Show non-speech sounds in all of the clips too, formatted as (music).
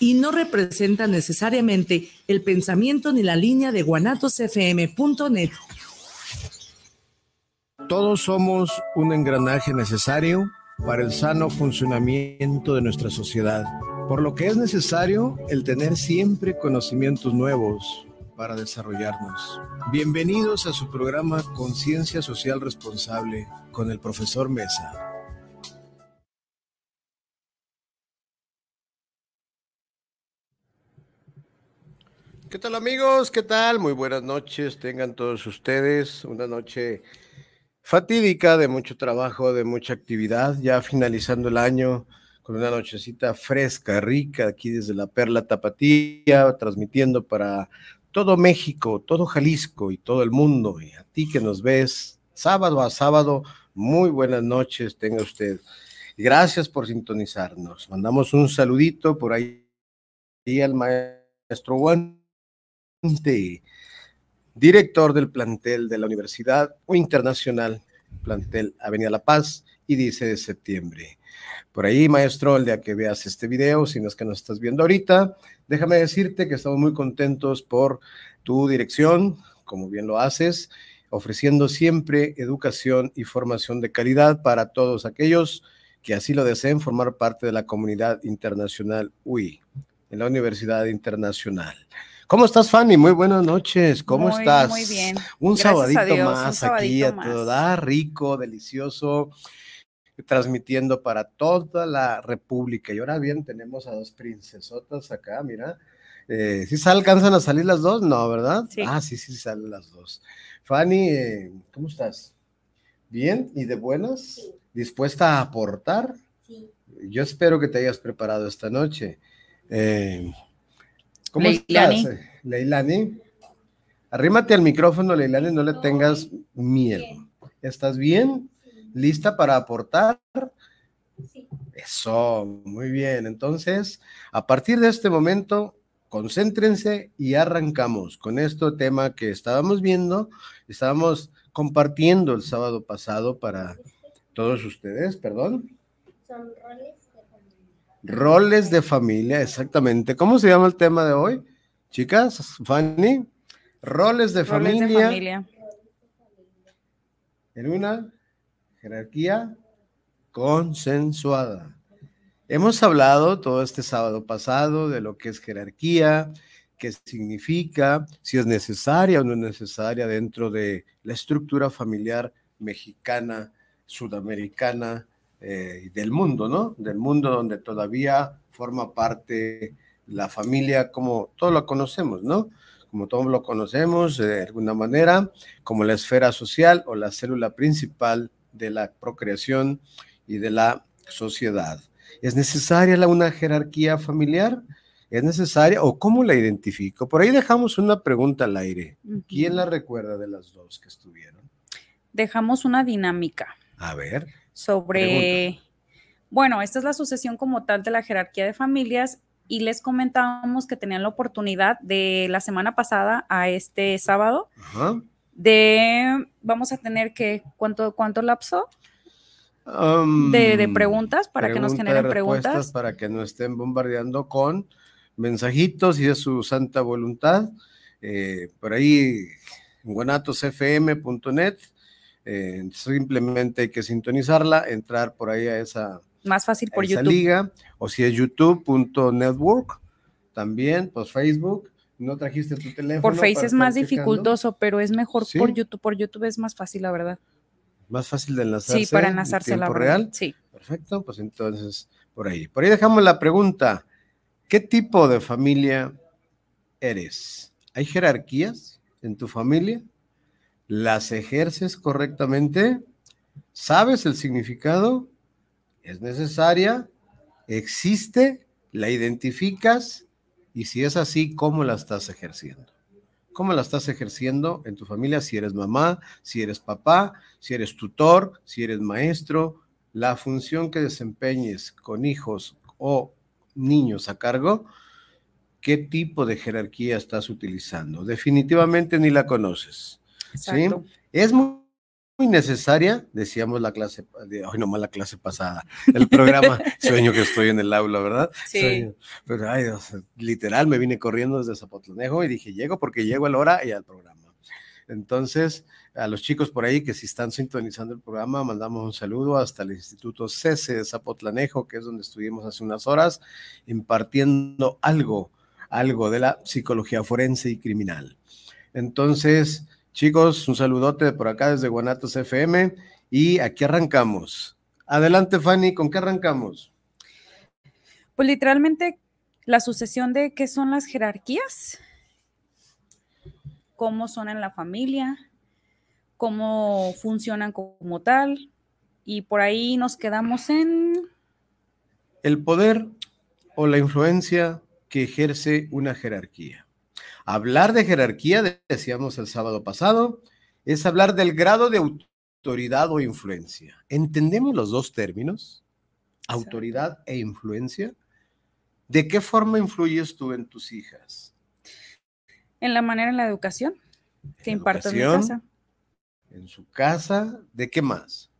y no representan necesariamente el pensamiento ni la línea de guanatosfm.net. Todos somos un engranaje necesario para el sano funcionamiento de nuestra sociedad, por lo que es necesario el tener siempre conocimientos nuevos para desarrollarnos. Bienvenidos a su programa Conciencia Social Responsable con el profesor Mesa ¿Qué tal amigos? ¿Qué tal? Muy buenas noches, tengan todos ustedes una noche fatídica de mucho trabajo, de mucha actividad, ya finalizando el año con una nochecita fresca, rica, aquí desde la Perla Tapatía, transmitiendo para todo México, todo Jalisco y todo el mundo. Y a ti que nos ves sábado a sábado, muy buenas noches, tenga usted. gracias por sintonizarnos. Mandamos un saludito por ahí y al maestro Juan director del plantel de la Universidad o Internacional, plantel Avenida La Paz y dice de septiembre. Por ahí, maestro, el día que veas este video, si no es que nos estás viendo ahorita, déjame decirte que estamos muy contentos por tu dirección, como bien lo haces, ofreciendo siempre educación y formación de calidad para todos aquellos que así lo deseen formar parte de la comunidad internacional UI, en la Universidad Internacional. ¿Cómo estás, Fanny? Muy buenas noches. ¿Cómo estás? Muy bien. Un sabadito más aquí a todo rico, delicioso, transmitiendo para toda la República. Y ahora bien, tenemos a dos princesotas acá, mira. si eh, se alcanzan a salir las dos? No, ¿verdad? Sí. Ah, sí, sí, salen las dos. Fanny, eh, ¿cómo estás? ¿Bien y de buenas? ¿Dispuesta a aportar? Sí. Yo espero que te hayas preparado esta noche. Eh, ¿Cómo estás, eh? Leilani? Arrímate al micrófono, Leilani, no le tengas miedo. ¿Estás bien? ¿Lista para aportar? Sí. Eso, muy bien. Entonces, a partir de este momento, concéntrense y arrancamos con este tema que estábamos viendo, estábamos compartiendo el sábado pasado para todos ustedes, perdón. Roles de familia, exactamente. ¿Cómo se llama el tema de hoy? Chicas, Fanny, roles de familia. En una jerarquía consensuada. Hemos hablado todo este sábado pasado de lo que es jerarquía, qué significa, si es necesaria o no necesaria dentro de la estructura familiar mexicana, sudamericana, eh, del mundo, ¿no? Del mundo donde todavía forma parte la familia como todos lo conocemos, ¿no? Como todos lo conocemos eh, de alguna manera, como la esfera social o la célula principal de la procreación y de la sociedad. ¿Es necesaria una jerarquía familiar? ¿Es necesaria o cómo la identifico? Por ahí dejamos una pregunta al aire. ¿Quién la recuerda de las dos que estuvieron? Dejamos una dinámica. A ver sobre, bueno, esta es la sucesión como tal de la jerarquía de familias y les comentábamos que tenían la oportunidad de la semana pasada a este sábado de, vamos a tener que, ¿cuánto, cuánto lapso? Um, de, preguntas para que nos generen preguntas. Para que nos estén bombardeando con mensajitos y de su santa voluntad. Eh, por ahí, guanatosfm.net simplemente hay que sintonizarla, entrar por ahí a esa, Más fácil por YouTube. liga, o si es youtube.network, también, pues Facebook. No trajiste tu teléfono. Por Facebook es más dificultoso, pero es mejor por YouTube. Por YouTube es más fácil, la verdad. Más fácil de enlazarse. Sí, para enlazarse en la real. Sí. Perfecto, pues entonces por ahí. Por ahí dejamos la pregunta. ¿Qué tipo de familia eres? ¿Hay jerarquías en tu familia? las ejerces correctamente, sabes el significado, es necesaria, existe, la identificas y si es así, ¿cómo la estás ejerciendo? ¿Cómo la estás ejerciendo en tu familia? Si eres mamá, si eres papá, si eres tutor, si eres maestro, la función que desempeñes con hijos o niños a cargo, ¿qué tipo de jerarquía estás utilizando? Definitivamente ni la conoces. Es muy, necesaria, decíamos la clase, hoy nomás la clase pasada, el programa, (laughs) sueño que estoy en el aula, ¿verdad? Sí. Pero, ay literal, me vine corriendo desde Zapotlanejo y dije, llego porque llego a la hora y al programa. Entonces, a los chicos por ahí que si están sintonizando el programa, mandamos un saludo hasta el Instituto CESE de Zapotlanejo, que es donde estuvimos hace unas horas impartiendo algo, algo de la psicología forense y criminal. Entonces, Chicos, un saludote por acá desde Guanatos FM y aquí arrancamos. Adelante, Fanny, ¿con qué arrancamos? Pues literalmente la sucesión de qué son las jerarquías, cómo son en la familia, cómo funcionan como tal, y por ahí nos quedamos en... El poder o la influencia que ejerce una jerarquía. Hablar de jerarquía, decíamos el sábado pasado, es hablar del grado de autoridad o influencia. ¿Entendemos los dos términos? Autoridad e influencia. ¿De qué forma influyes tú en tus hijas? En la manera en la educación que imparto en mi casa. En su casa, ¿de qué más?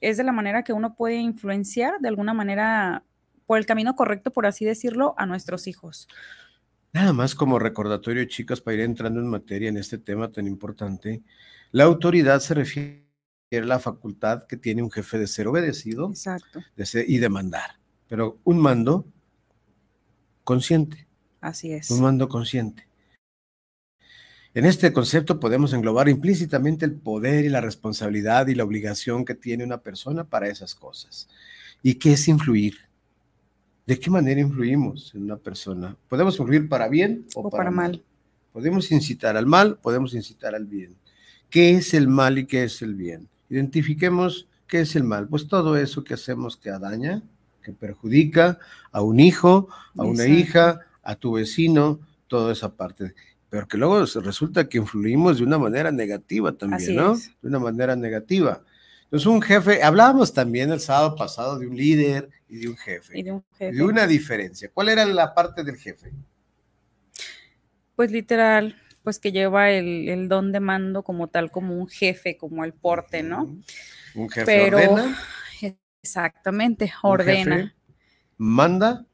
Es de la manera que uno puede influenciar de alguna manera por el camino correcto, por así decirlo, a nuestros hijos. Nada más como recordatorio, chicas, para ir entrando en materia en este tema tan importante, la autoridad se refiere a la facultad que tiene un jefe de ser obedecido Exacto. De mandar, y pero un mando consciente. Así es. Un mando consciente. En este concepto podemos englobar implícitamente el poder y la responsabilidad y la obligación que tiene una persona para esas cosas. ¿Y qué es influir? ¿De qué manera influimos en una persona? Podemos influir para bien o, para, mal? Podemos incitar al mal, podemos incitar al bien. ¿Qué es el mal y qué es el bien? Identifiquemos qué es el mal. Pues todo eso que hacemos que daña, que perjudica a un hijo, a una hija, a tu vecino, toda esa parte. Pero que luego resulta que influimos de una manera negativa también, ¿no? De una manera negativa. Es un jefe, hablábamos también el sábado pasado de un líder y de un jefe. Y de una diferencia. ¿Cuál era la parte del jefe? Pues literal, pues que lleva el, don de mando como tal, como un jefe, como el porte, ¿no? Un jefe Pero, Exactamente, ordena. manda,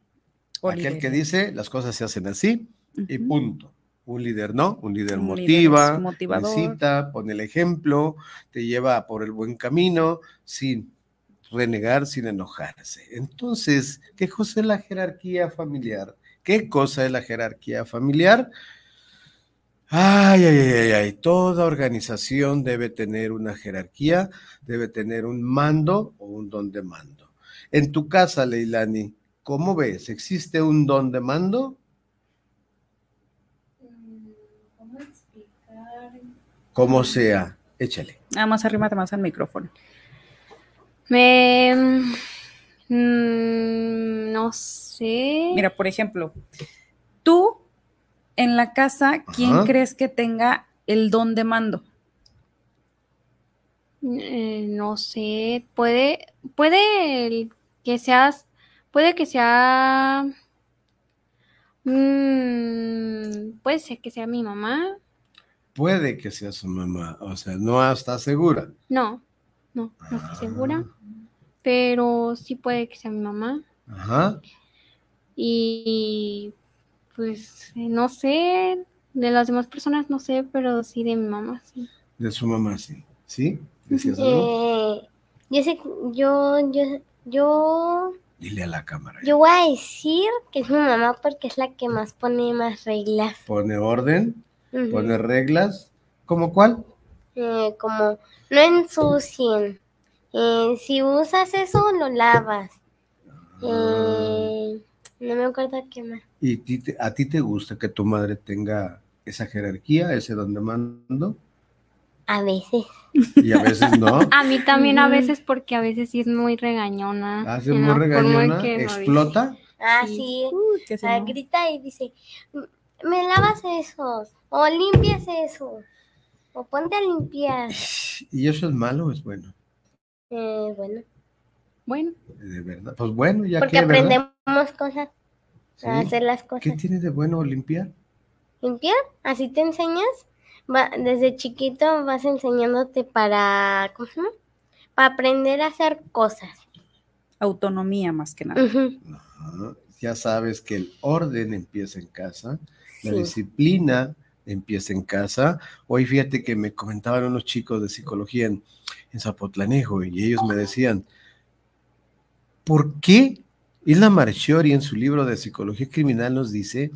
aquel que dice las cosas se hacen así y punto un líder, ¿no? Un líder motiva, líder pone el ejemplo, te lleva por el buen camino, sin renegar, sin enojarse. Entonces, ¿qué cosa es la jerarquía familiar? ¿Qué cosa es la jerarquía familiar? Ay, ay, ay, ay, toda organización debe tener una jerarquía, debe tener un mando o un don de mando. En tu casa, Leilani, ¿cómo ves? ¿Existe un don de mando? como sea, échale. Nada más arrímate más al micrófono. Me... Mm, no sé. Mira, por ejemplo, tú en la casa, ¿quién crees que tenga el don de mando? Eh, no sé, puede, puede que seas, puede que sea, mm, puede ser que sea mi mamá, puede que sea su mamá, o sea, no está segura. No, no, no estoy ah. segura, pero sí puede que sea mi mamá. Ajá. Y pues no sé, de las demás personas no sé, pero sí de mi mamá, sí. De su mamá, sí. ¿Sí? Sí. Eh, yo sé, yo, yo, yo... Dile a la cámara. Yo voy a decir que es mi mamá porque es la que más pone más reglas. ¿Pone orden? Pone reglas, ¿como cuál? Eh, como no ensucien, eh, si usas eso lo lavas. Ah. Eh, no me acuerdo qué más. ¿Y a ti te gusta que tu madre tenga esa jerarquía, ese donde mando? A veces. Y a veces no. (laughs) a mí también a mm. veces porque a veces sí es muy regañona. Ah, muy regañona. Explota. Ah, sí. Uh, ah, grita y dice, me lavas eso, o limpias eso, o ponte a limpiar. ¿Y eso es malo o es bueno? Eh, bueno. Bueno. De verdad. Pues bueno, ya Porque que. aprendemos cosas, a hacer las cosas. ¿Qué tiene de bueno limpiar? ¿Limpiar? ¿Así te enseñas? Va, desde chiquito vas enseñándote para. Para aprender a hacer cosas. Autonomía más que nada. Ya sabes que el orden empieza en casa la disciplina empieza en casa. Hoy fíjate que me comentaban unos chicos de psicología en, en Zapotlanejo y ellos me decían, ¿por qué Isla Marchiori en su libro de psicología criminal nos dice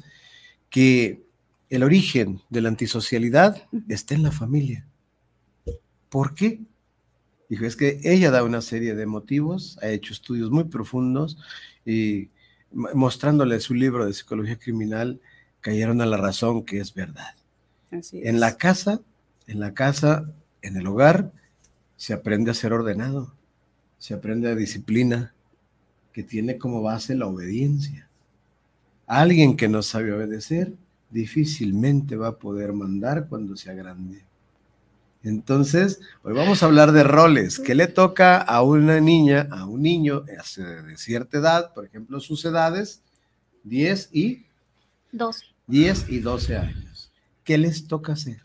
que el origen de la antisocialidad está en la familia? ¿Por qué? Dijo, es que ella da una serie de motivos, ha hecho estudios muy profundos y mostrándole su libro de psicología criminal, cayeron a la razón que es verdad. En la casa, en la casa, en el hogar, se aprende a ser ordenado, se aprende a disciplina, que tiene como base la obediencia. Alguien que no sabe obedecer difícilmente va a poder mandar cuando sea grande. Entonces, hoy vamos a hablar de roles. ¿Qué le toca a una niña, a un niño eh, de cierta edad, por ejemplo, sus edades, 10 y 12. 10 y 12 años. ¿Qué les toca hacer?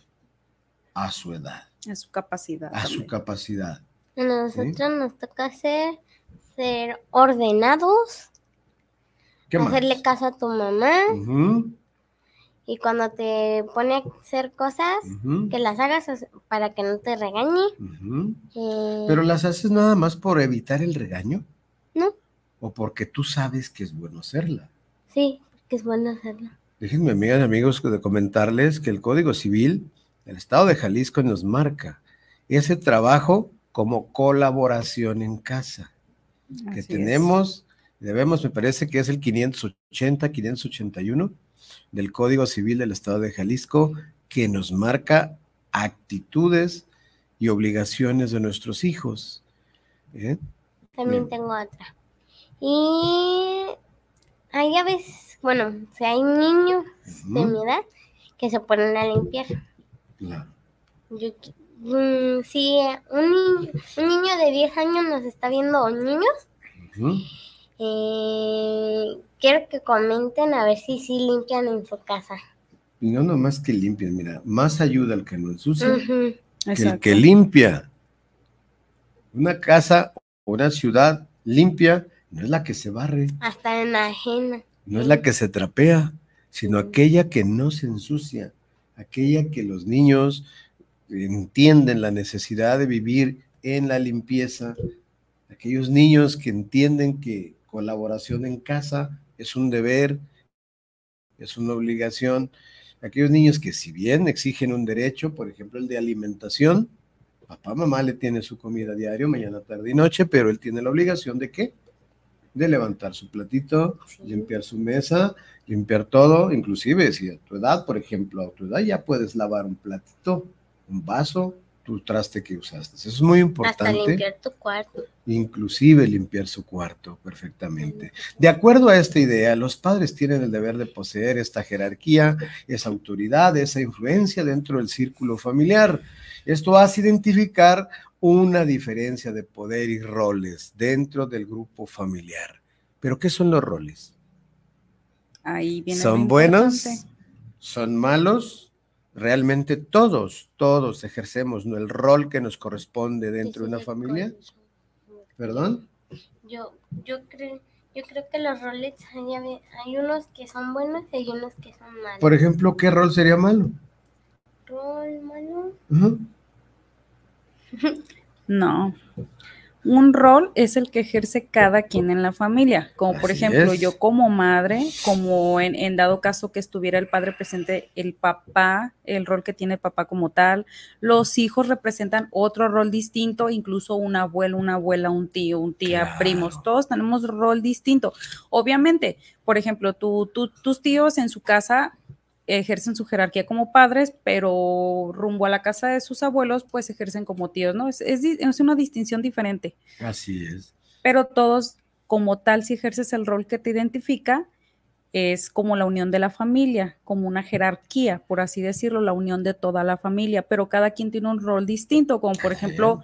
A su edad. A su capacidad. A su capacidad. A nosotros nos toca hacer, ser ordenados, hacerle más? caso a tu mamá. Y cuando te pone a hacer cosas, que las hagas para que no te regañe. Eh, ¿Pero las haces nada más por evitar el regaño? No. ¿O porque tú sabes que es bueno hacerla? Sí, que es bueno hacerla. Déjenme, amigas amigos, de comentarles que el Código Civil del Estado de Jalisco nos marca ese trabajo como colaboración en casa que tenemos, debemos, me parece que es el 580, 581 del Código Civil del Estado de Jalisco, que nos marca actitudes y obligaciones de nuestros hijos. ¿eh? También tengo otra. Y hay a veces bueno, si hay niños de mi edad que se ponen a limpiar. Claro. si mm, un niño, un niño de 10 años nos está viendo, niños, eh, quiero que comenten a ver si sí limpian en su casa. Y no nomás que limpian, mira, más ayuda al que no ensucia que el que limpia. Una casa o una ciudad limpia no es la que se barre. Hasta en la ajena. No es la que se trapea, sino aquella que no se ensucia, aquella que los niños entienden la necesidad de vivir en la limpieza, aquellos niños que entienden que colaboración en casa es un deber, es una obligación, aquellos niños que si bien exigen un derecho, por ejemplo el de alimentación, papá, mamá le tiene su comida diario, mañana, tarde y noche, pero él tiene la obligación de qué? de levantar su platito, limpiar su mesa, limpiar todo, inclusive si a tu edad, por ejemplo, a tu edad ya puedes lavar un platito, un vaso, tu traste que usaste. Eso es muy importante. Hasta limpiar tu cuarto. Inclusive limpiar su cuarto perfectamente. De acuerdo a esta idea, los padres tienen el deber de poseer esta jerarquía, esa autoridad, esa influencia dentro del círculo familiar. Esto hace identificar una diferencia de poder y roles dentro del grupo familiar. Pero ¿qué son los roles? ¿Son buenos? ¿Son malos? Realmente todos, todos ejercemos ¿no? el rol que nos corresponde dentro de una familia. ¿Perdón? Yo, yo creo yo creo que los roles hay, unos que son buenos y hay unos que son malos. Por ejemplo, ¿qué rol sería malo? Rol malo. No. Un rol es el que ejerce cada quien en la familia, como por ejemplo yo como madre, como en, dado caso que estuviera el padre presente, el papá, el rol que tiene el papá como tal, los hijos representan otro rol distinto, incluso un abuelo, una abuela, un tío, un tía, primos, todos tenemos rol distinto. Obviamente, por ejemplo, tú tus tíos en su casa ejercen su jerarquía como padres, pero rumbo a la casa de sus abuelos, pues ejercen como tíos, ¿no? Es, es, una distinción diferente. Así es. Pero todos, como tal, si ejerces el rol que te identifica, es como la unión de la familia, como una jerarquía, por así decirlo, la unión de toda la familia, pero cada quien tiene un rol distinto, como por ejemplo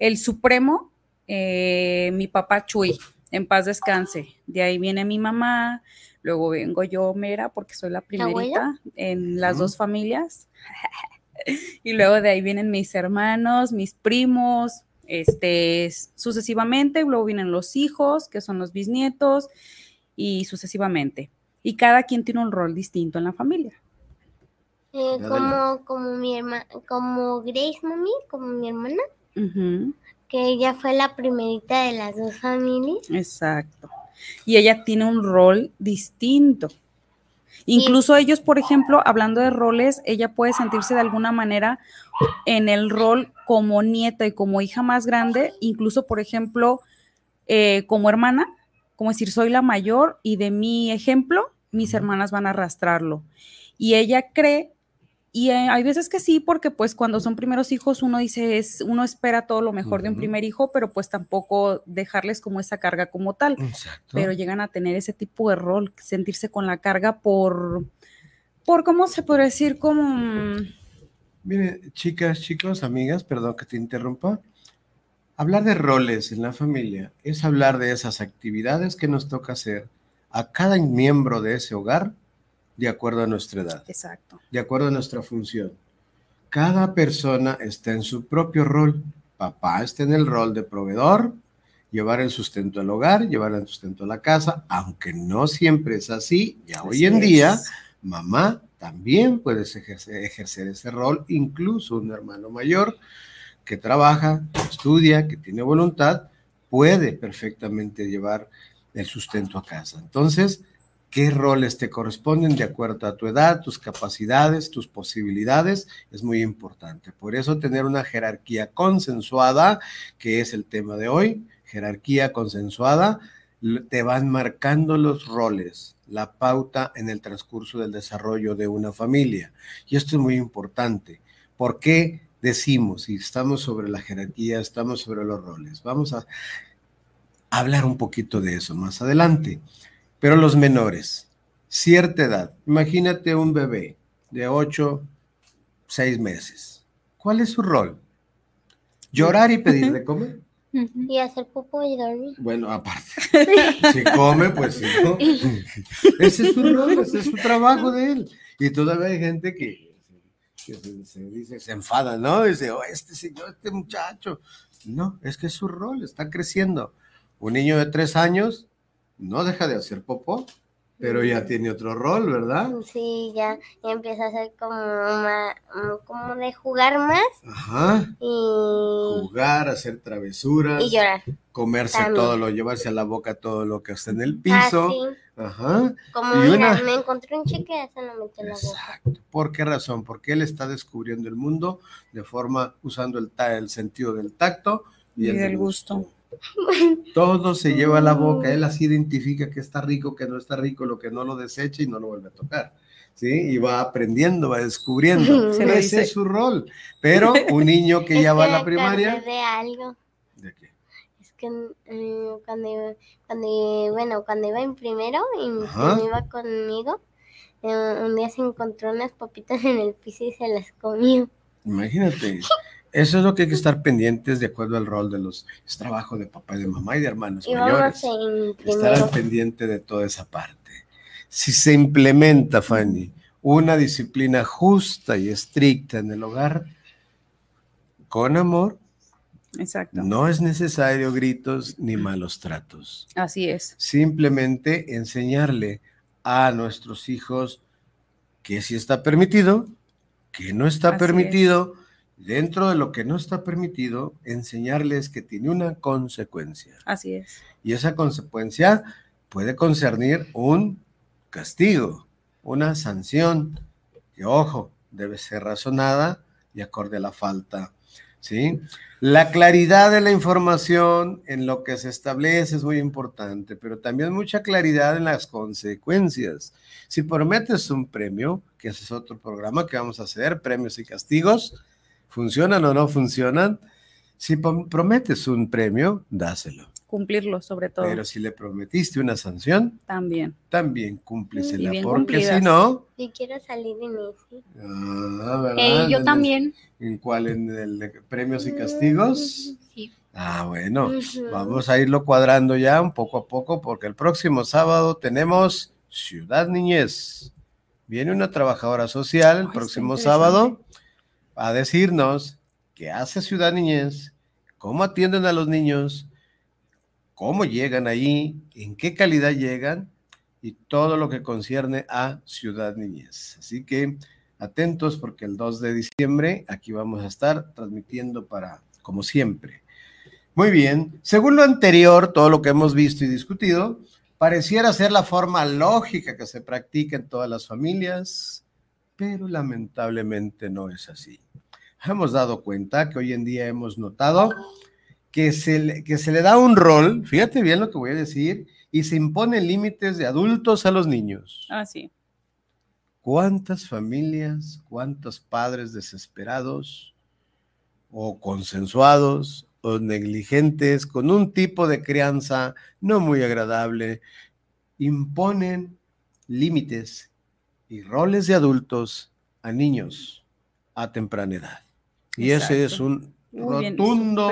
el supremo, eh, mi papá Chuy, en paz descanse, de ahí viene mi mamá, Luego vengo yo mera porque soy la primerita en las dos familias. (laughs) y luego de ahí vienen mis hermanos, mis primos, este, sucesivamente. Luego vienen los hijos, que son los bisnietos, y sucesivamente. Y cada quien tiene un rol distinto en la familia. Eh, como, como mi como Grace Mami, como mi hermana, que ella fue la primerita de las dos familias. Exacto y ella tiene un rol distinto. Incluso ellos, por ejemplo, hablando de roles, ella puede sentirse de alguna manera en el rol como nieta y como hija más grande, incluso, por ejemplo, eh, como hermana, como decir, soy la mayor y de mi ejemplo, mis hermanas van a arrastrarlo. Y ella cree y eh, hay veces que sí, porque pues cuando son primeros hijos uno dice, es, uno espera todo lo mejor de un primer hijo, pero pues tampoco dejarles como esa carga como tal. Pero llegan a tener ese tipo de rol, sentirse con la carga por, por ¿cómo se puede decir? Como... Mm, Mire, chicas, chicos, amigas, perdón que te interrumpa. Hablar de roles en la familia es hablar de esas actividades que nos toca hacer a cada miembro de ese hogar de acuerdo a nuestra edad. Exacto. De acuerdo a nuestra función. Cada persona está en su propio rol. Papá está en el rol de proveedor, llevar el sustento al hogar, llevar el sustento a la casa, aunque no siempre es así. Ya hoy en día, mamá también puede ejercer, ejercer ese rol, incluso un hermano mayor que trabaja, que estudia, que tiene voluntad, puede perfectamente llevar el sustento a casa. Entonces, qué roles te corresponden de acuerdo a tu edad, tus capacidades, tus posibilidades, es muy importante. Por eso tener una jerarquía consensuada, que es el tema de hoy, jerarquía consensuada, te van marcando los roles, la pauta en el transcurso del desarrollo de una familia. Y esto es muy importante. ¿Por qué decimos, si estamos sobre la jerarquía, estamos sobre los roles? Vamos a hablar un poquito de eso más adelante. Pero los menores, cierta edad, imagínate un bebé de 8, 6 meses. ¿Cuál es su rol? Llorar y pedirle comer. Y hacer popo y dormir. Bueno, aparte. (laughs) Si come, pues sí. (laughs) Ese es su rol, ese es su trabajo de él. Y todavía hay gente que, se, dice, se enfada, ¿no? dice, oh, este señor, este muchacho. No, es que es su rol, está creciendo. Un niño de tres años no deja de hacer popó, pero ya tiene otro rol, ¿verdad? Sí, ya, ya empieza a ser como, como de jugar más. Ajá. Jugar, hacer travesuras. Y llorar. Comerse todo lo, llevarse a la boca todo lo que está en el ah, piso. Ajá. Como mira, me encontré un chique y se lo metí en la boca. Exacto. ¿Por qué razón? Porque él está descubriendo el mundo de forma, usando el, el sentido del tacto y, el del gusto. (laughs) Todo se lleva a la boca, él así mm. identifica que está rico, que no está rico, lo que no lo desecha y no lo vuelve a tocar. ¿Sí? Y va aprendiendo, va descubriendo. (laughs) Ese es su rol. Pero un niño que (laughs) ya va a la primaria. De algo. Es que mm, cuando, cuando, bueno, cuando iba en primero y no iba conmigo, eh, un día se encontró unas papitas en el piso y se las comió. Imagínate. Eso es lo que hay que estar pendientes de acuerdo al rol de los. trabajos trabajo de papá y de mamá y de hermanos mayores. Estar al pendiente de toda esa parte. Si se implementa, Fanny, una disciplina justa y estricta en el hogar, con amor, Exacto. No es necesario gritos ni malos tratos. Así es. Simplemente enseñarle a nuestros hijos que si está permitido, que no está permitido, dentro de lo que no está permitido, enseñarles que tiene una consecuencia. Así es. Y esa consecuencia puede concernir un castigo, una sanción, que ojo, debe ser razonada y acorde a la falta. ¿Sí? La claridad de la información en lo que se establece es muy importante, pero también mucha claridad en las consecuencias. Si prometes un premio, que ese es otro programa que vamos a hacer, premios y castigos, funcionan o no funcionan. Si prometes un premio, dáselo. Cumplirlo, sobre todo. Pero si le prometiste una sanción, también. También cúmplisela, porque si no. Si quiero salir en ese. Ah, eh, yo también. ¿En cuál? ¿En el premios y castigos? Sí. Ah, bueno, vamos a irlo cuadrando ya un poco a poco, porque el próximo sábado tenemos Ciudad Niñez. Viene una trabajadora social el próximo sábado a decirnos qué hace Ciudad Niñez, cómo atienden a los niños, cómo llegan ahí, en qué calidad llegan y todo lo que concierne a Ciudad Niñez. Así que atentos porque el 2 de diciembre aquí vamos a estar transmitiendo para, como siempre. Muy bien, según lo anterior, todo lo que hemos visto y discutido, pareciera ser la forma lógica que se practica en todas las familias, pero lamentablemente no es así. Hemos dado cuenta que hoy en día hemos notado que se, le, que se le da un rol, fíjate bien lo que voy a decir, y se imponen límites de adultos a los niños. Ah, sí. ¿Cuántas familias, cuántos padres desesperados o consensuados o negligentes con un tipo de crianza no muy agradable imponen límites y roles de adultos a niños a temprana edad. Y ese es un rotundo,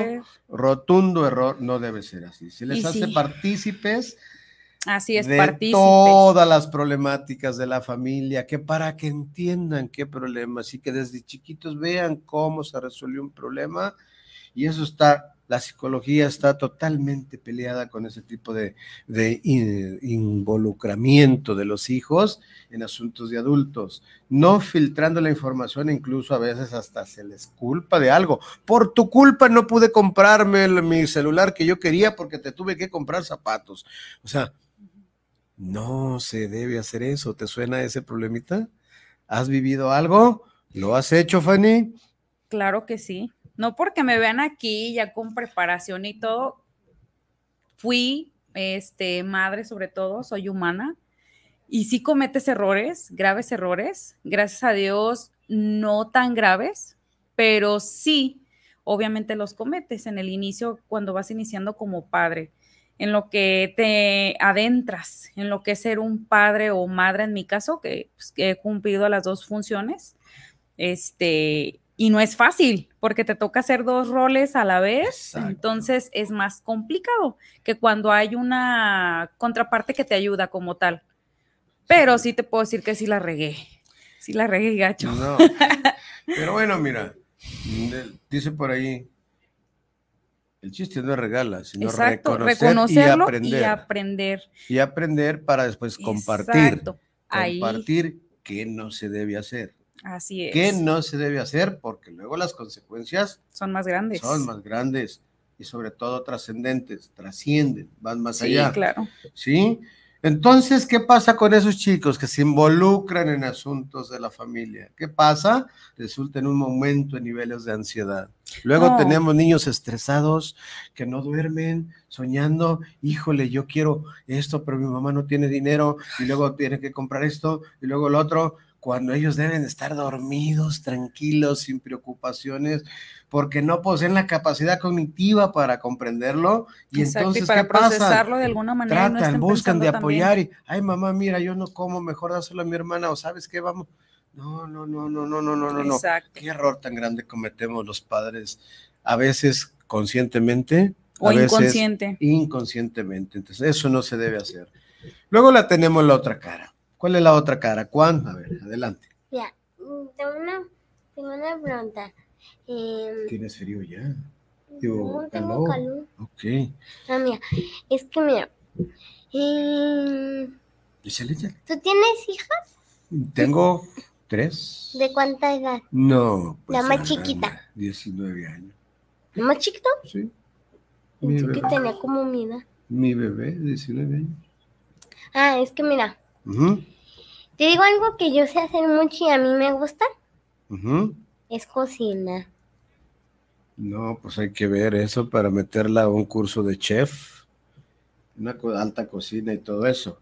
rotundo error. No debe ser así. si les hace partícipes. Así es, de Todas las problemáticas de la familia, que para que entiendan qué problemas y que desde chiquitos vean cómo se resolvió un problema, y eso está la psicología está totalmente peleada con ese tipo de, involucramiento de los hijos en asuntos de adultos, no filtrando la información, incluso a veces hasta se les culpa de algo. Por tu culpa no pude comprarme mi celular que yo quería porque te tuve que comprar zapatos. O sea, no se debe hacer eso. ¿Te suena ese problemita? ¿Has vivido algo? ¿Lo has hecho, Fanny? Claro que sí. No porque me vean aquí ya con preparación y todo, fui este, madre sobre todo, soy humana y sí cometes errores, graves errores, gracias a Dios no tan graves, pero sí, obviamente los cometes en el inicio cuando vas iniciando como padre, en lo que te adentras, en lo que es ser un padre o madre en mi caso, que, pues, que he cumplido las dos funciones, este, y no es fácil, porque te toca hacer dos roles a la vez, entonces es más complicado que cuando hay una contraparte que te ayuda como tal. Pero sí te puedo decir que sí la regué, sí la regué, gacho. (laughs) pero bueno, mira, dice por ahí, el chiste no es regala, sino reconocerlo y aprender. Y aprender. para después compartir. Exacto. Compartir qué no se debe hacer. Así es. Que no se debe hacer porque luego las consecuencias son más grandes. Son más grandes y sobre todo trascendentes, trascienden, van más allá. Sí, claro. Sí. Entonces, ¿qué pasa con esos chicos que se involucran en asuntos de la familia? ¿Qué pasa? Resulta en un momento en niveles de ansiedad. Luego tenemos niños estresados que no duermen, soñando, híjole, yo quiero esto, pero mi mamá no tiene dinero y luego tiene que comprar esto y luego el otro cuando ellos deben estar dormidos, tranquilos, sin preocupaciones, porque no poseen la capacidad cognitiva para comprenderlo y entonces procesarlo de alguna manera tratan, buscan de apoyar y ay mamá mira yo no como mejor dáselo a mi hermana o sabes qué vamos no no no no no no no no no qué error tan grande cometemos los padres a veces conscientemente o a inconscientemente entonces eso no se debe hacer luego la tenemos la otra cara ¿Cuál es la otra cara? Juan, a ver, adelante. Ya, mm, tengo una, tengo una pregunta. Em, ¿Tienes frío ya? no tengo calor. Ok. Ah, mira, es que mira. Eh, ¿Tú tienes hijas? Tengo tres. ¿De cuánta edad? No. Pues, la más chiquita. 19 años. ¿La más chiquita? Sí. Mi que tenía como mi edad. Mi bebé, 19 años. Ah, es que mira. Te digo algo que yo sé hacer mucho y a mí me gusta. Es cocina No, pues hay que ver eso para meterla a un curso de chef, una alta cocina y todo eso.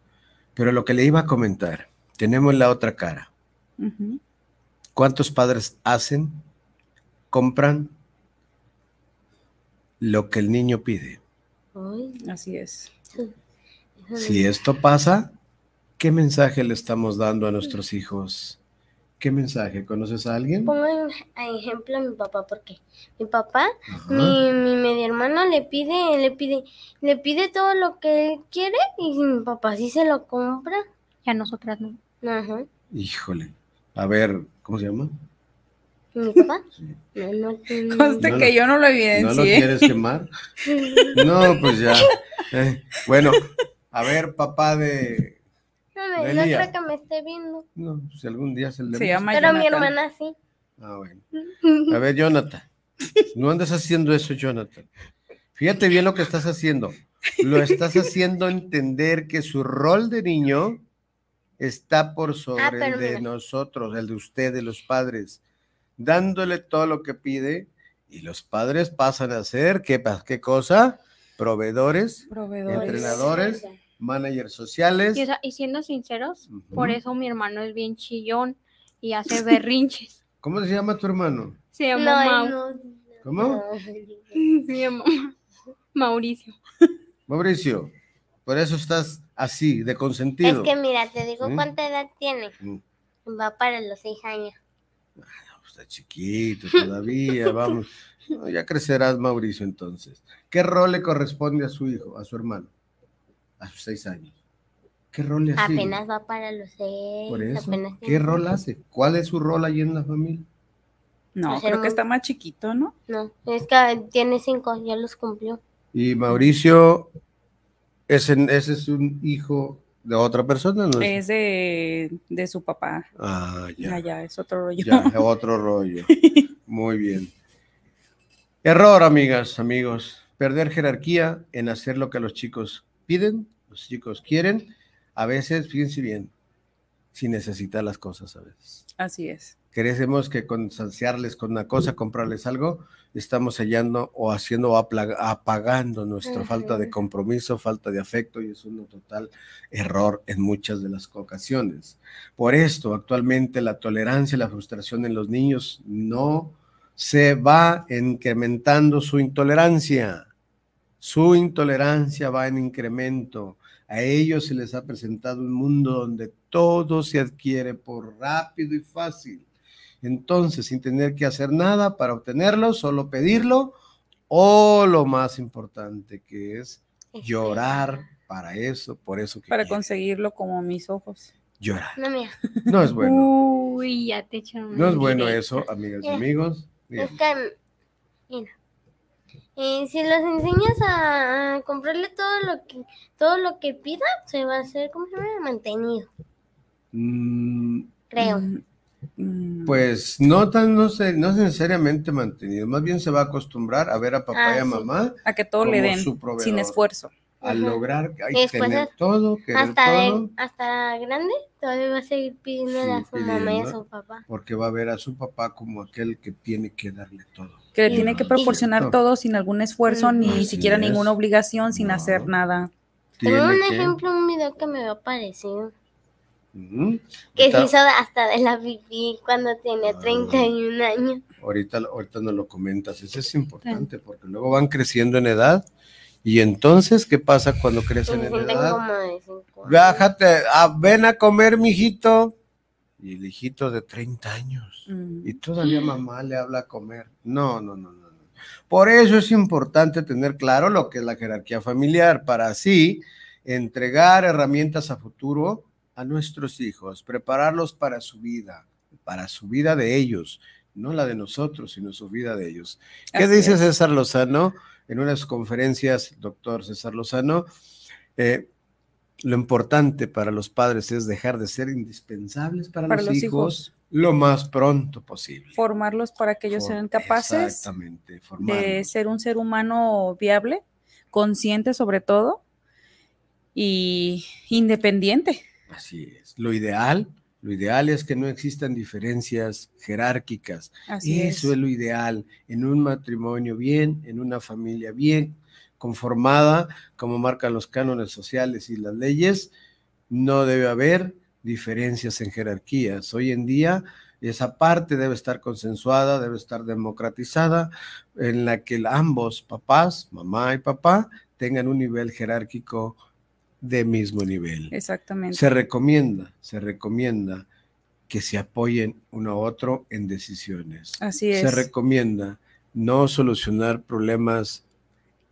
Pero lo que le iba a comentar, tenemos la otra cara. ¿Cuántos padres hacen, compran lo que el niño pide? así es. Si esto pasa, ¿Qué mensaje le estamos dando a nuestros hijos? ¿Qué mensaje? ¿Conoces a alguien? Pongo a ejemplo a mi papá, porque mi papá, mi, mi, medio hermano le pide, le pide, le pide todo lo que quiere y mi papá sí se lo compra. Ya nosotras no. Ajá. Híjole. A ver, ¿cómo se llama? ¿Mi papá? No, (laughs) Conste que yo no lo evidencié. ¿No lo quieres quemar? (laughs) no, pues ya. Eh, bueno, a ver, papá de no creo que me esté viendo. No, pues, si algún día se le. Pero mi hermana sí. Ah, bueno. A ver, Jonathan. No andas haciendo eso, Jonathan. Fíjate bien lo que estás haciendo. Lo estás haciendo entender que su rol de niño está por sobre el de nosotros, el de usted, de los padres, dándole todo lo que pide y los padres pasan a ser, ¿qué, qué cosa? Proveedores, entrenadores managers sociales. Y, siendo sinceros, por eso mi hermano es bien chillón y hace berrinches. (laughs) ¿Cómo se llama tu hermano? Se llama no, ¿Cómo? (laughs) Se llama Mauricio. Mauricio, por eso estás así, de consentido. Es que mira, te digo ¿Mm? cuánta edad tiene. ¿Mm? Va para los seis años. Ah, pues, está chiquito todavía, (laughs) vamos. ya crecerás, Mauricio, entonces. ¿Qué rol le corresponde a su hijo, a su hermano? a sus seis años. ¿Qué rol hace? Apenas va para los seis. ¿Qué rol hace? ¿Cuál es su rol allí en la familia? No, pues creo que está más chiquito, ¿no? No, es que tiene cinco, ya los cumplió. Y Mauricio, ese, ese es un hijo de otra persona, ¿no? Es de, su papá. Ah, ya. Ah, ya, es otro rollo. Ya, (laughs) otro rollo. Muy bien. Error, amigas, amigos. Perder jerarquía en hacer lo que los chicos piden, los chicos quieren, a veces, fíjense bien, si necesitan las cosas a veces. Así es. Queremos que con saciarles con una cosa, comprarles algo, estamos sellando o haciendo o apagando nuestra falta de compromiso, falta de afecto y es un total error en muchas de las ocasiones. Por esto, actualmente la tolerancia la frustración en los niños no se va incrementando su intolerancia su intolerancia va en incremento. A ellos se les ha presentado un mundo donde todo se adquiere por rápido y fácil. Entonces, sin tener que hacer nada para obtenerlo, solo pedirlo o lo más importante que es este. llorar para eso, por eso Para conseguirlo como mis ojos. Llorar. No, es bueno. No es bueno eso, amigas y amigos si los enseñas a, comprarle todo lo que todo lo que pida, se va a hacer como se llama mantenido. Mm, Creo. Mm. Pues no tan no sé, no necesariamente mantenido, más bien se va a acostumbrar a ver a papá y a ah, mamá a que todo le den sin esfuerzo. A lograr que tener todo, hasta todo. hasta grande todavía va a seguir pidiendo a su mamá y a su papá. Porque va a ver a su papá como aquel que tiene que darle todo que le tiene que proporcionar todo sin algún esfuerzo, ni siquiera ninguna obligación, sin hacer nada. Tengo un ejemplo, un video que me va parecido. Que se hizo hasta de la pipí cuando tenía 31 ah. años. Ahorita, ahorita lo comentas, eso es importante porque luego van creciendo en edad y entonces, ¿qué pasa cuando crecen en edad? Bájate, ah, ven a comer, mijito y el hijito de 30 años. Y mm. todavía mm. mamá le habla a comer. No, no, no, no. Por eso es importante tener claro lo que es la jerarquía familiar, para así entregar herramientas a futuro a nuestros hijos, prepararlos para su vida, para su vida de ellos, no la de nosotros, sino su vida de ellos. ¿Qué dice César Lozano en unas conferencias, doctor César Lozano? Eh, lo importante para los padres es dejar de ser indispensables para, los, hijos, lo más pronto posible. Formarlos para que ellos sean capaces de ser un ser humano viable, consciente sobre todo y independiente. Así es. Lo ideal, lo ideal es que no existan diferencias jerárquicas. Eso es lo ideal en un matrimonio bien, en una familia bien, conformada, como marcan los cánones sociales y las leyes, no debe haber diferencias en jerarquías. Hoy en día esa parte debe estar consensuada, debe estar democratizada, en la que ambos papás, mamá y papá, tengan un nivel jerárquico de mismo nivel. Exactamente. Se recomienda, se recomienda que se apoyen uno a otro en decisiones. Así es. Se recomienda no solucionar problemas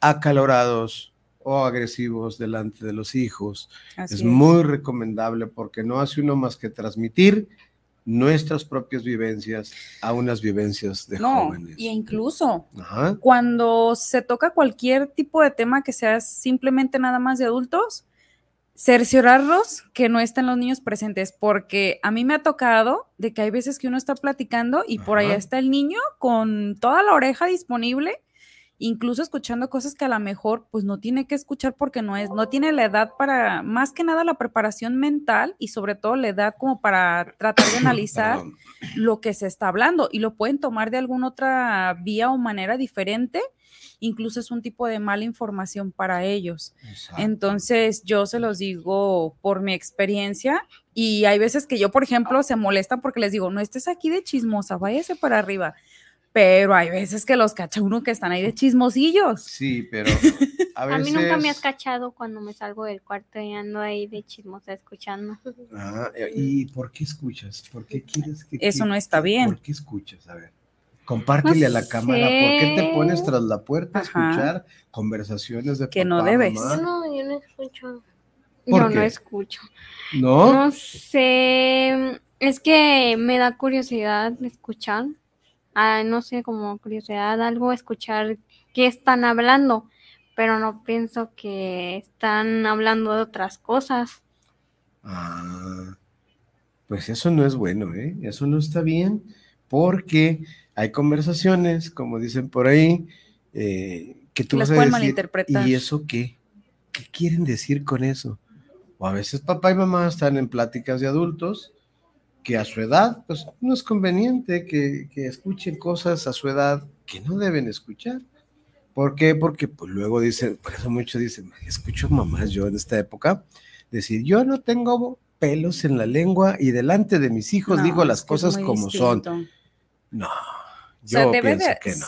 acalorados o agresivos delante de los hijos. es, muy recomendable porque no hace uno más que transmitir nuestras propias vivencias a unas vivencias de no, jóvenes. Y incluso cuando se toca cualquier tipo de tema que sea simplemente nada más de adultos, cerciorarlos que no estén los niños presentes, porque a mí me ha tocado de que hay veces que uno está platicando y por allá está el niño con toda la oreja disponible incluso escuchando cosas que a lo mejor pues no tiene que escuchar porque no es, no tiene la edad para, más que nada la preparación mental y sobre todo la edad como para tratar de (coughs) analizar lo que se está hablando y lo pueden tomar de alguna otra vía o manera diferente. Incluso es un tipo de mala información para ellos. Entonces, yo se los digo por mi experiencia y hay veces que yo, por ejemplo, se molesta porque les digo, no estés aquí de chismosa, váyase para arriba pero hay veces que los cacha uno que están ahí de chismosillos. Sí, pero (laughs) a mí nunca me has cachado cuando me salgo del cuarto y ando ahí de chismosa escuchando. (laughs) Ah, ¿y por qué escuchas? ¿Por qué quieres que... Eso no está bien. ¿Por qué escuchas? A ver, compártele a la cámara. ¿Por qué te pones tras la puerta a escuchar conversaciones de... Que no debes. No, No, yo no escucho. no, no escucho. ¿No? No sé. Es que me da curiosidad escuchar no sé, como curiosidad, algo, escuchar qué están hablando, pero no pienso que están hablando de otras cosas. Ah, pues eso no es bueno, ¿eh? Eso no está bien, porque hay conversaciones, como dicen por ahí, eh, que tú Las malinterpretar. ¿y eso qué? ¿Qué quieren decir con eso? O a veces papá y mamá están en pláticas de adultos que a su edad, pues no es conveniente que, escuchen cosas a su edad que no deben escuchar. ¿Por qué? Porque pues, luego dicen, por eso muchos dicen, escucho mamás yo en esta época, decir, yo no tengo pelos en la lengua y delante de mis hijos digo las cosas como son. No, yo pienso que no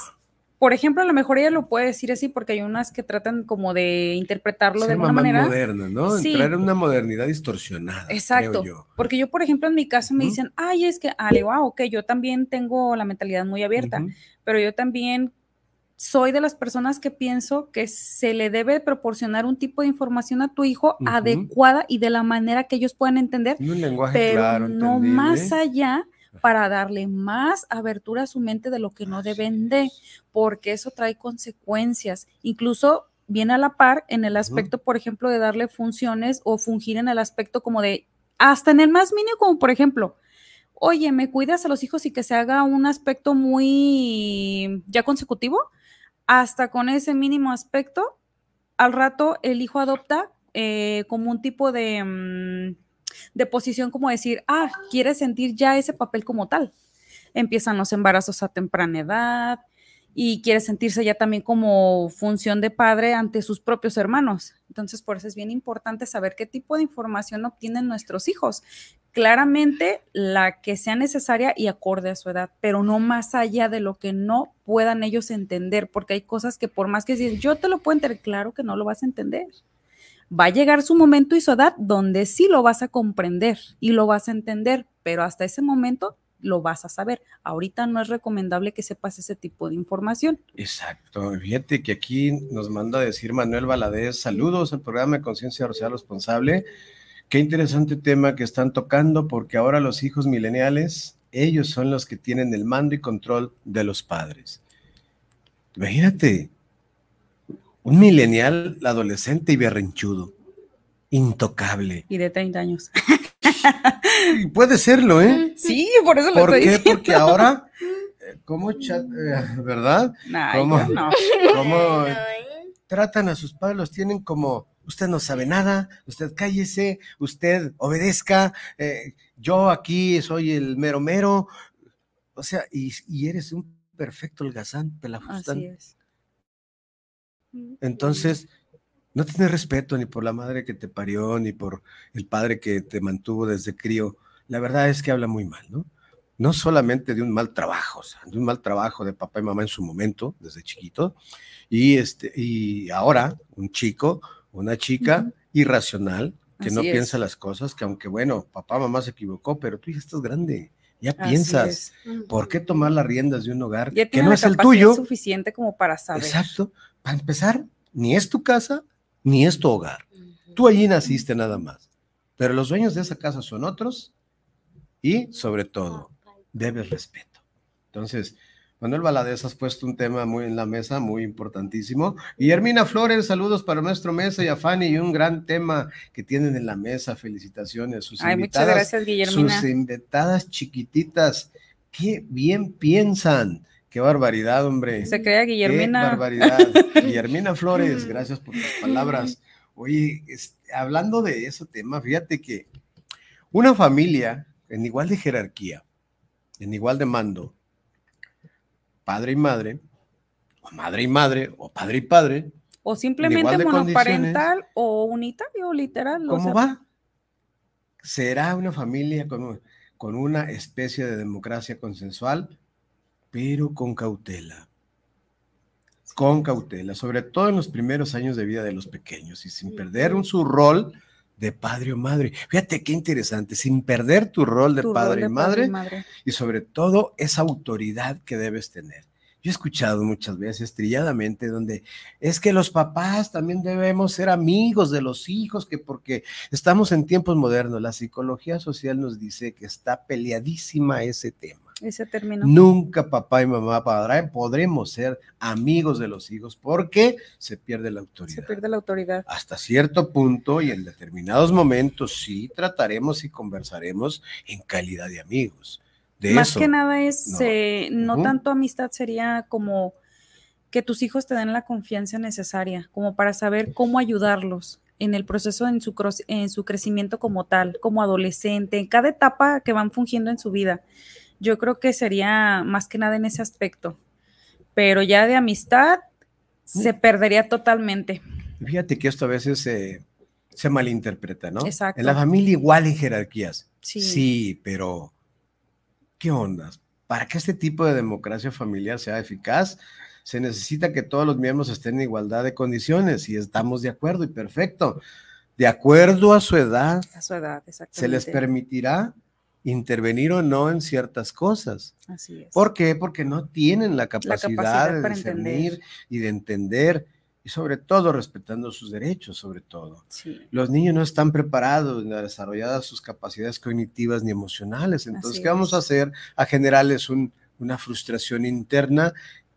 por ejemplo, a lo mejor ella lo puede decir así porque hay unas que tratan como de interpretarlo de una manera moderna, ¿no? Sí. Entrar en una modernidad distorsionada. Exacto. Creo yo. Porque yo, por ejemplo, en mi caso me dicen, ay, es que, ah, digo, ah, ok, yo también tengo la mentalidad muy abierta, pero yo también soy de las personas que pienso que se le debe proporcionar un tipo de información a tu hijo adecuada y de la manera que ellos puedan entender. Un lenguaje pero claro, no más allá para darle más abertura a su mente de lo que no deben de, porque eso trae consecuencias. Incluso viene a la par en el aspecto, por ejemplo, de darle funciones o fungir en el aspecto como de, hasta en el más mínimo, como por ejemplo, oye, me cuidas a los hijos y que se haga un aspecto muy ya consecutivo, hasta con ese mínimo aspecto, al rato el hijo adopta eh, como un tipo de... Mm, de posición como decir, ah, quiere sentir ya ese papel como tal. Empiezan los embarazos a temprana edad y quiere sentirse ya también como función de padre ante sus propios hermanos. Entonces, por eso es bien importante saber qué tipo de información obtienen nuestros hijos. Claramente la que sea necesaria y acorde a su edad, pero no más allá de lo que no puedan ellos entender, porque hay cosas que por más que decir, yo te lo puedo entender, claro que no lo vas a entender va a llegar su momento y su edad donde sí lo vas a comprender y lo vas a entender, pero hasta ese momento lo vas a saber. Ahorita no es recomendable que sepas ese tipo de información. Exacto. Fíjate que aquí nos manda a decir Manuel Valadez, saludos al programa de Conciencia Social Responsable. Qué interesante tema que están tocando porque ahora los hijos mileniales, ellos son los que tienen el mando y control de los padres. Imagínate, un millennial adolescente y berrinchudo. Intocable. Y de 30 años. puede serlo, ¿eh? Mm, sí, por eso lo ¿Por qué? Porque ahora, eh, ¿cómo eh, verdad? ¿Cómo, (laughs) tratan a sus padres? tienen como, usted no sabe nada, usted cállese, usted obedezca, eh, yo aquí soy el mero mero. O sea, y, eres un perfecto holgazán, pelafustán. Así es. Entonces, no tiene respeto ni por la madre que te parió, ni por el padre que te mantuvo desde crío. La verdad es que habla muy mal, ¿no? No solamente de un mal trabajo, de un mal trabajo de papá y mamá en su momento, desde chiquito, y, este, y ahora un chico, una chica irracional, que no piensa las cosas, que aunque bueno, papá, mamá se equivocó, pero tú ya estás grande, ya piensas, ¿por qué tomar las riendas de un hogar que no es el tuyo? suficiente como para saber. Exacto, para empezar, ni es tu casa, ni es tu hogar. Tú allí naciste nada más. Pero los dueños de esa casa son otros y, sobre todo, debes respeto. Entonces, Manuel Valadez, has puesto un tema muy en la mesa, muy importantísimo. Y Flores, saludos para nuestro mesa y a Fanny, y un gran tema que tienen en la mesa. Felicitaciones. Sus Sus invitadas chiquititas, qué bien piensan. Qué barbaridad, hombre. Se crea Guillermina. Qué barbaridad. (laughs) Guillermina Flores, gracias por tus palabras. Oye, hablando de ese tema, fíjate que una familia en igual de jerarquía, en igual de mando, padre y madre, o madre y madre, o padre y padre. O simplemente monoparental o unitario, literal. ¿Cómo va? ¿Será una familia con una especie de democracia consensual? pero con cautela. Con cautela, sobre todo en los primeros años de vida de los pequeños y sin perder su rol de padre o madre. Fíjate qué interesante, sin perder tu rol de, padre, madre, y madre y sobre todo esa autoridad que debes tener. Yo he escuchado muchas veces estrelladamente donde es que los papás también debemos ser amigos de los hijos, que porque estamos en tiempos modernos, la psicología social nos dice que está peleadísima ese tema. Nunca papá y mamá podrán, podremos ser amigos de los hijos porque se pierde la autoridad. Se pierde la autoridad. Hasta cierto punto y en determinados momentos sí trataremos y conversaremos en calidad de amigos. De Más que nada es, no, eh, tanto amistad, sería como que tus hijos te den la confianza necesaria, como para saber cómo ayudarlos en el proceso, en en su crecimiento como tal, como adolescente, en cada etapa que van fungiendo en su vida. Yo creo que sería más que nada en ese aspecto, pero ya de amistad mm. se perdería totalmente. Fíjate que esto a veces se malinterpreta, ¿no? Exacto. En la familia igual hay jerarquías. Sí. sí, pero ¿qué ondas? Para que este tipo de democracia familiar sea eficaz, se necesita que todos los miembros estén en igualdad de condiciones y estamos de acuerdo y perfecto. De acuerdo a su edad, a su edad se les permitirá intervenir o no en ciertas cosas. Así es. ¿Por qué? Porque no tienen la capacidad, de discernir y de entender, y sobre todo respetando sus derechos, sobre todo. Sí. Los niños no están preparados ni desarrolladas sus capacidades cognitivas ni emocionales. Entonces, ¿qué vamos a hacer? A generarles un, una frustración interna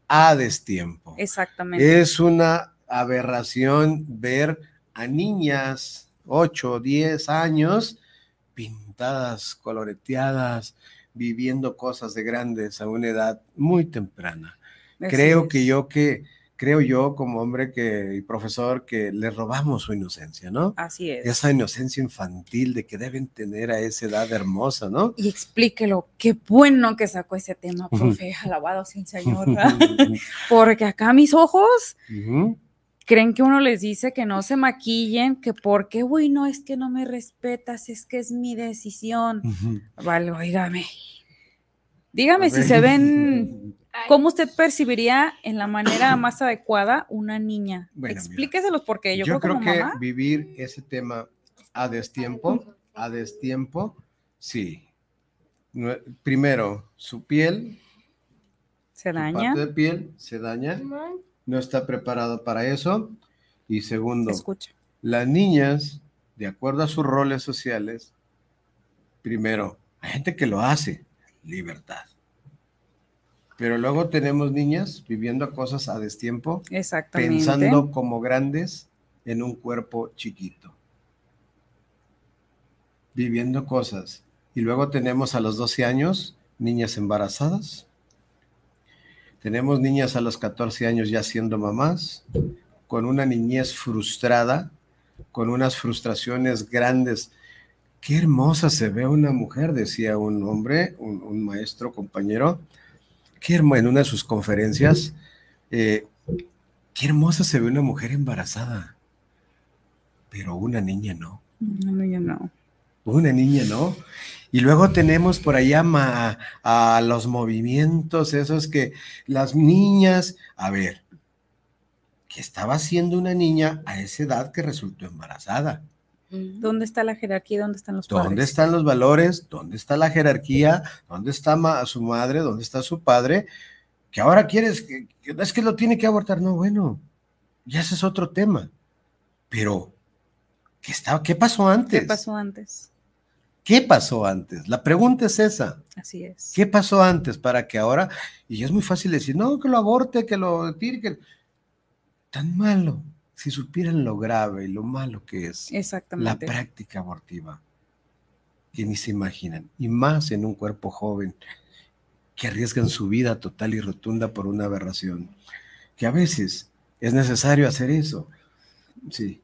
a destiempo. Exactamente. Es una aberración ver a niñas 8, 10 años coloreteadas, viviendo cosas de grandes a una edad muy temprana. creo que yo que creo yo como hombre que y profesor que le robamos su inocencia, ¿no? Así es. Esa inocencia infantil de que deben tener a esa edad hermosa, ¿no? Y explíquelo, qué bueno que sacó ese tema, profe, alabado sin señor, (laughs) (laughs) porque acá mis ojos creen que uno les dice que no se maquillen, que porque, uy, no, es que no me respetas, es que es mi decisión. Vale, oígame. Dígame si se ven, ¿cómo usted percibiría en la manera más adecuada una niña? Bueno, Explíqueselos porque yo, yo creo, que vivir ese tema a destiempo, a destiempo, sí. Primero, su piel, se daña. de piel se daña no está preparado para eso. Y segundo, las niñas, de acuerdo a sus roles sociales, primero, hay gente que lo hace, libertad. Pero luego tenemos niñas viviendo cosas a destiempo, pensando como grandes en un cuerpo chiquito, viviendo cosas. Y luego tenemos a los 12 años niñas embarazadas, tenemos niñas a los 14 años ya siendo mamás, con una niñez frustrada, con unas frustraciones grandes. Qué hermosa se ve una mujer, decía un hombre, un, maestro, compañero, qué en una de sus conferencias, eh, qué hermosa se ve una mujer embarazada, pero una niña no. Una niña no. Una niña no. Y luego tenemos por allá a los movimientos, esos que las niñas, a ver, ¿qué estaba haciendo una niña a esa edad que resultó embarazada? ¿Dónde está la jerarquía? ¿Dónde están los ¿Dónde están los valores? ¿Dónde está la jerarquía? ¿Dónde está su madre? ¿Dónde está su padre? Que ahora quieres, que, es que lo tiene que abortar. No, bueno, ya ese es otro tema. Pero, ¿qué, estaba qué pasó antes? ¿Qué pasó antes? ¿Qué pasó antes? La pregunta es esa. Así es. ¿Qué pasó antes para que ahora? Y es muy fácil decir, no, que lo aborte, que lo tire, que... Tan malo, si supieran lo grave y lo malo que es Exactamente. la práctica abortiva, que ni se imaginan, y más en un cuerpo joven, que arriesgan su vida total y rotunda por una aberración, que a veces es necesario hacer eso. Sí,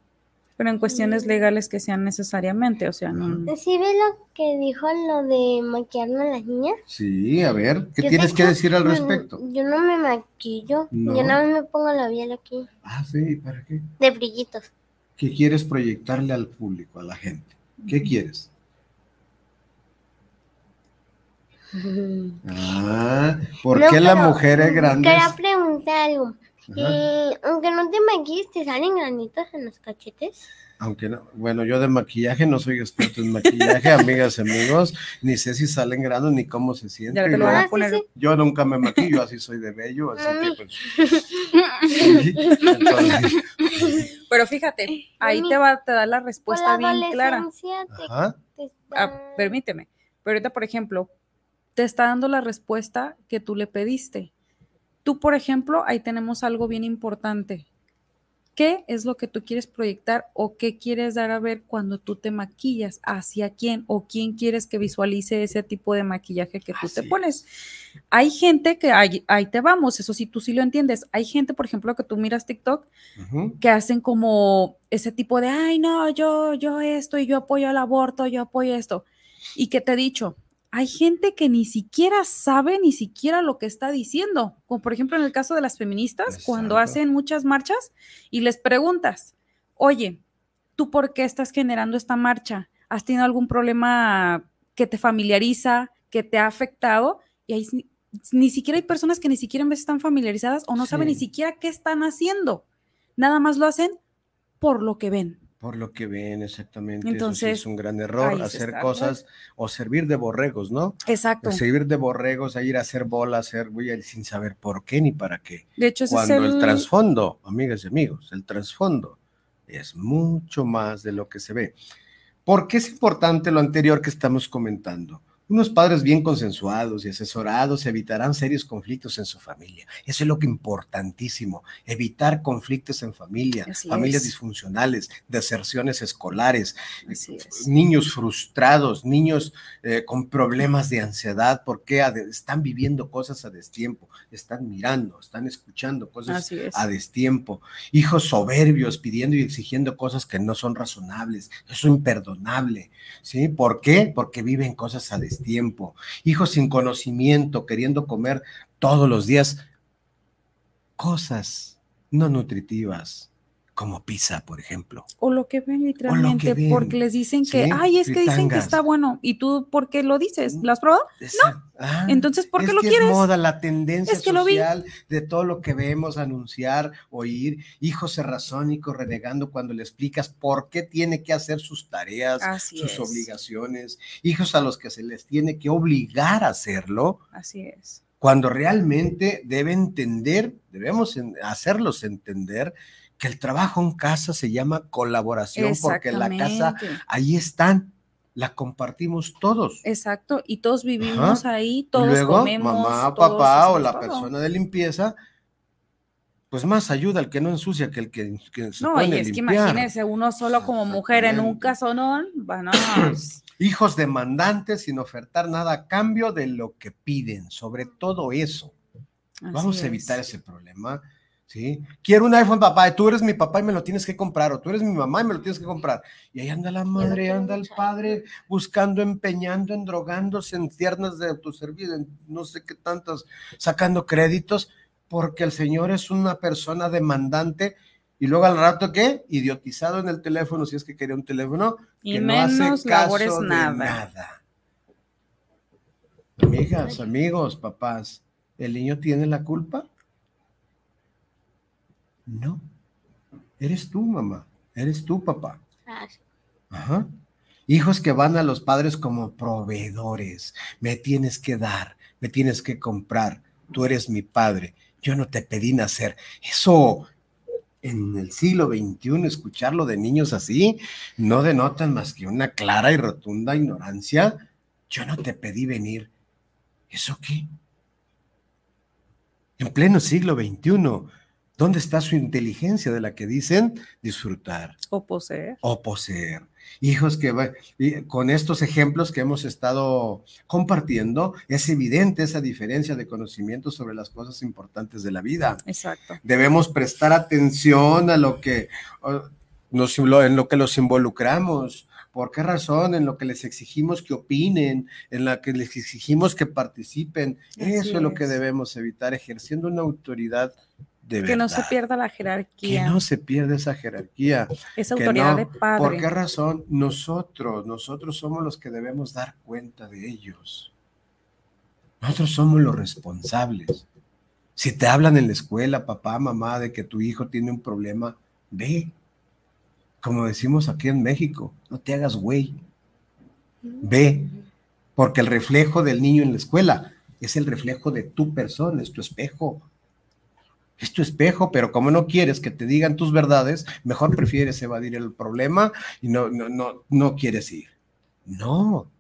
pero en cuestiones mm. legales que sean necesariamente, o sea, no. Pues ¿Sí ves lo que dijo lo de maquillarme a las niñas? Sí, a ver, ¿qué tienes que decir al respecto? Yo, no me maquillo, yo nada me pongo la piel aquí. Ah, sí, ¿para qué? De brillitos. ¿Qué quieres proyectarle al público, a la gente? ¿Qué quieres? (laughs) Ah, ¿por qué la mujer es grande? Quería preguntar algo. Y aunque no te maquilles, ¿te salen granitos en los cachetes? Aunque no, bueno, yo de maquillaje no soy experto en maquillaje, (laughs) amigas, amigos, ni sé si salen granos ni cómo se sienten. Ah, yo, nunca me maquillo, así soy de bello, (laughs) pues. (laughs) Pero fíjate, ahí te va a dar la respuesta bien clara. Ah, permíteme, pero ahorita, por ejemplo, te está dando la respuesta que tú le pediste Tú, por ejemplo, ahí tenemos algo bien importante. ¿Qué es lo que tú quieres proyectar o qué quieres dar a ver cuando tú te maquillas? ¿Hacia quién o quién quieres que visualice ese tipo de maquillaje que tú te pones? Hay gente que ahí, ahí, te vamos, eso sí, tú sí lo entiendes. Hay gente, por ejemplo, que tú miras TikTok, que hacen como ese tipo de, ay, no, yo, yo esto y yo apoyo el aborto, yo apoyo esto. Y que te he dicho, hay gente que ni siquiera sabe ni siquiera lo que está diciendo, como por ejemplo en el caso de las feministas, cuando hacen muchas marchas y les preguntas, oye, ¿tú por qué estás generando esta marcha? ¿Has tenido algún problema que te familiariza, que te ha afectado? Y ahí ni siquiera hay personas que ni siquiera están familiarizadas o no saben ni siquiera qué están haciendo. Nada más lo hacen por lo que ven. Por lo que ven, exactamente. Entonces, Eso es un gran error hacer cosas o servir de borregos, ¿no? Exacto. Servir de borregos, ir a hacer bola, hacer ir sin saber por qué ni para qué. De hecho, cuando el... el trasfondo, amigas y amigos, el trasfondo es mucho más de lo que se ve. ¿Por qué es importante lo anterior que estamos comentando? Unos padres bien consensuados y asesorados evitarán serios conflictos en su familia. Eso es lo que importantísimo, evitar conflictos en familia, familias disfuncionales, deserciones escolares, niños frustrados, niños eh, con problemas de ansiedad porque están viviendo cosas a destiempo, están mirando, están escuchando cosas a destiempo, hijos soberbios pidiendo y exigiendo cosas que no son razonables, eso es imperdonable, ¿sí? ¿Por qué? Porque viven cosas a destiempo Tiempo, hijos sin conocimiento, queriendo comer todos los días cosas no nutritivas como pizza, por ejemplo. O lo que ven literalmente, porque les dicen que, ay, es que dicen que está bueno. ¿y tú por qué lo dices? Mm, ¿Lo has probado? No. Ah, Entonces, ¿por qué lo quieres? Es moda, la tendencia social de todo lo que vemos, anunciar, oír, hijos serrazónico renegando cuando le explicas por qué tiene que hacer sus tareas, sus obligaciones, hijos a los que se les tiene que obligar a hacerlo. Así es. Cuando realmente debe entender, debemos hacerlos entender que el trabajo en casa se llama colaboración porque la casa, ahí están, la compartimos todos. Exacto, y todos vivimos ahí, todos Luego, comemos. Mamá, papá o la persona de limpieza, pues más ayuda al que no ensucia que el que, que se No, pone y es que imagínese uno solo como mujer en un casonón, van (clears throat) a... Hijos demandantes sin ofertar nada a cambio de lo que piden, sobre todo eso. Vamos a evitar ese problema ¿sí? Quiero un iPhone, papá, tú eres mi papá y me lo tienes que comprar, o tú eres mi mamá y me lo tienes que comprar. Y ahí anda la madre, anda el padre buscando, empeñando, endrogándose en tiernas de autoservicio, en no sé qué tantas, sacando créditos, porque el señor es una persona demandante. Y luego al rato, ¿qué? Idiotizado en el teléfono, si es que quería un teléfono. Y que no hace caso nada. De nada. Amigas, amigos, papás, ¿el niño tiene la culpa? No, eres tú, mamá, eres tú, papá. Ah, Ajá. Hijos que van a los padres como proveedores. Me tienes que dar, me tienes que comprar. Tú eres mi padre. Yo no te pedí nacer. Eso en el siglo XXI, escucharlo de niños así, no denotan más que una clara y rotunda ignorancia. Yo no te pedí venir. ¿Eso qué? En pleno siglo XXI, ¿Dónde está su inteligencia de la que dicen disfrutar? O poseer. O poseer. Hijos que con estos ejemplos que hemos estado compartiendo, es evidente esa diferencia de conocimiento sobre las cosas importantes de la vida. Exacto. Debemos prestar atención a lo que nos, en lo que los involucramos. ¿Por qué razón? En lo que les exigimos que opinen, en lo que les exigimos que participen. Eso es lo que debemos evitar, ejerciendo una autoridad que no se pierda la jerarquía. Que no se pierda esa jerarquía. Esa autoridad de padre. ¿Por qué razón? Nosotros, nosotros somos los que debemos dar cuenta de ellos. Nosotros somos los responsables. Si te hablan en la escuela, papá, mamá, de que tu hijo tiene un problema, ve. Como decimos aquí en México, no te hagas güey. Ve, porque el reflejo del niño en la escuela es el reflejo de tu persona, es tu espejo es tu espejo, pero como no quieres que te digan tus verdades, mejor prefieres evadir el problema y no, no, no, no quieres ir. No.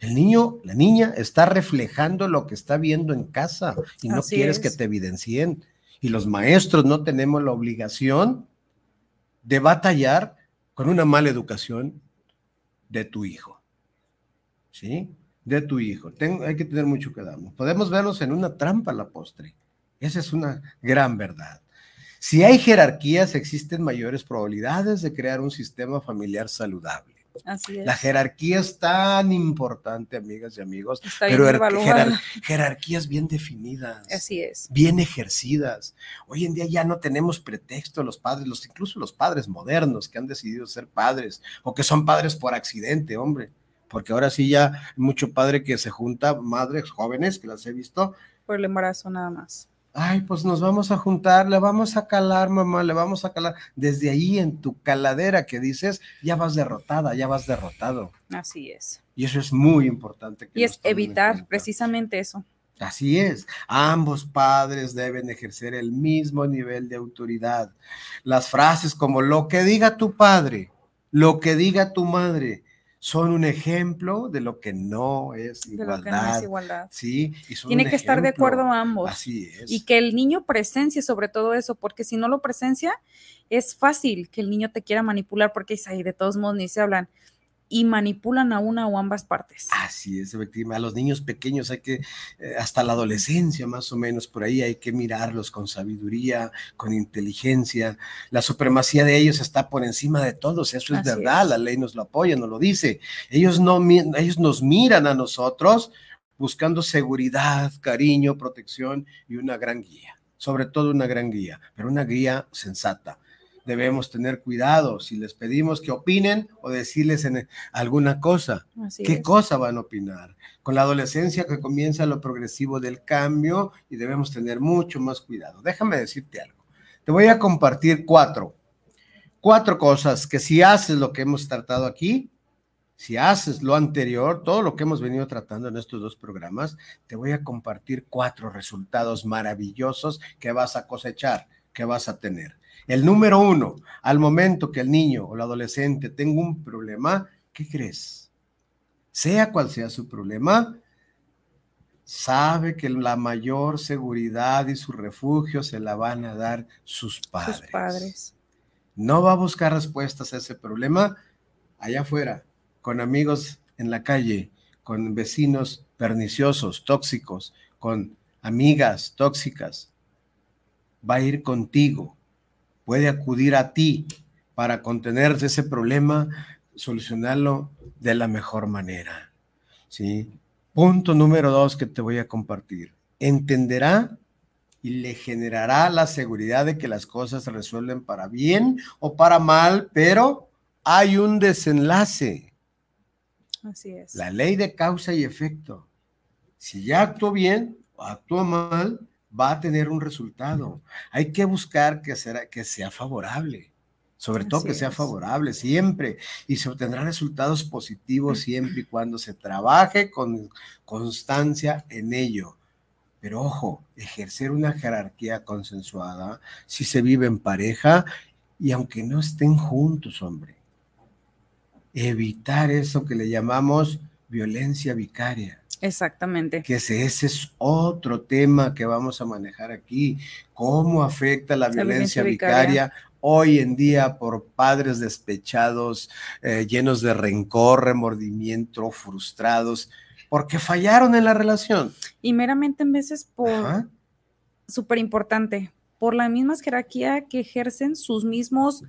El niño, la niña está reflejando lo que está viendo en casa y no quieres que te evidencien. Y los maestros no tenemos la obligación de batallar con una mala educación de tu hijo. ¿Sí? De tu hijo. hay que tener mucho cuidado. Podemos verlos en una trampa la postre. Esa es una gran verdad. Si hay jerarquías, existen mayores probabilidades de crear un sistema familiar saludable. Así es. La jerarquía es tan importante, amigas y amigos, pero jerarquías bien definidas. Así es. Bien ejercidas. Hoy en día ya no tenemos pretexto los padres, los, incluso los padres modernos que han decidido ser padres o que son padres por accidente, hombre. Porque ahora sí ya hay mucho padre que se junta, madres jóvenes que las he visto. Por el embarazo nada más ay, pues nos vamos a juntar, le vamos a calar, mamá, le vamos a calar. Desde ahí en tu caladera que dices, ya vas derrotada, ya vas derrotado. Así es. Y eso es muy importante. y es evitar precisamente eso. Así es, ambos padres deben ejercer el mismo nivel de autoridad. Las frases como lo que diga tu padre, lo que diga tu madre, son un ejemplo de lo que no es igualdad. lo que no es igualdad. Sí, tiene que estar de acuerdo ambos. Así es. Y que el niño presencie sobre todo eso, porque si no lo presencia, es fácil que el niño te quiera manipular, porque es ahí de todos modos ni se hablan y manipulan a una o ambas partes. Así es, efectivamente. A los niños pequeños hay que, eh, hasta la adolescencia más o menos, por ahí hay que mirarlos con sabiduría, con inteligencia. La supremacía de ellos está por encima de todos, eso es verdad, la ley nos lo apoya, nos lo dice. Ellos, no, ellos nos miran a nosotros buscando seguridad, cariño, protección y una gran guía sobre todo una gran guía, pero una guía sensata, debemos tener cuidado si les pedimos que opinen o decirles alguna cosa. ¿Qué cosa van a opinar? Con la adolescencia que comienza lo progresivo del cambio y debemos tener mucho más cuidado. Déjame decirte algo. Te voy a compartir cuatro. Cuatro cosas que si haces lo que hemos tratado aquí, si haces lo anterior, todo lo que hemos venido tratando en estos dos programas, te voy a compartir cuatro resultados maravillosos que vas a cosechar, que vas a tener. El número uno, al momento que el niño o el adolescente tenga un problema, ¿qué crees? Sea cual sea su problema, sabe que la mayor seguridad y su refugio se la van a dar sus padres. Sus padres. No va a buscar respuestas a ese problema allá afuera, con amigos en la calle, con vecinos perniciosos, tóxicos, con amigas tóxicas. Va a ir contigo puede acudir a ti para contenerse ese problema, solucionarlo de la mejor manera. ¿sí? Punto número dos que te voy a compartir. Entenderá y le generará la seguridad de que las cosas se resuelven para bien o para mal, pero hay un desenlace. Así es. La ley de causa y efecto. Si ya actuó bien o actuó mal, va a tener un resultado. Hay que buscar que, sea favorable, sobre todo que sea favorable siempre, y se obtendrán resultados positivos siempre y cuando se trabaje con constancia en ello. Pero ojo, ejercer una jerarquía consensuada si se vive en pareja y aunque no estén juntos, hombre. Evitar eso que le llamamos violencia vicaria. Exactamente. Que ese, es otro tema que vamos a manejar aquí. ¿Cómo afecta la, violencia, vicaria, hoy en día por padres despechados, eh, llenos de rencor, remordimiento, frustrados, porque fallaron en la relación? Y meramente en veces por, súper importante, por la misma jerarquía que ejercen sus mismos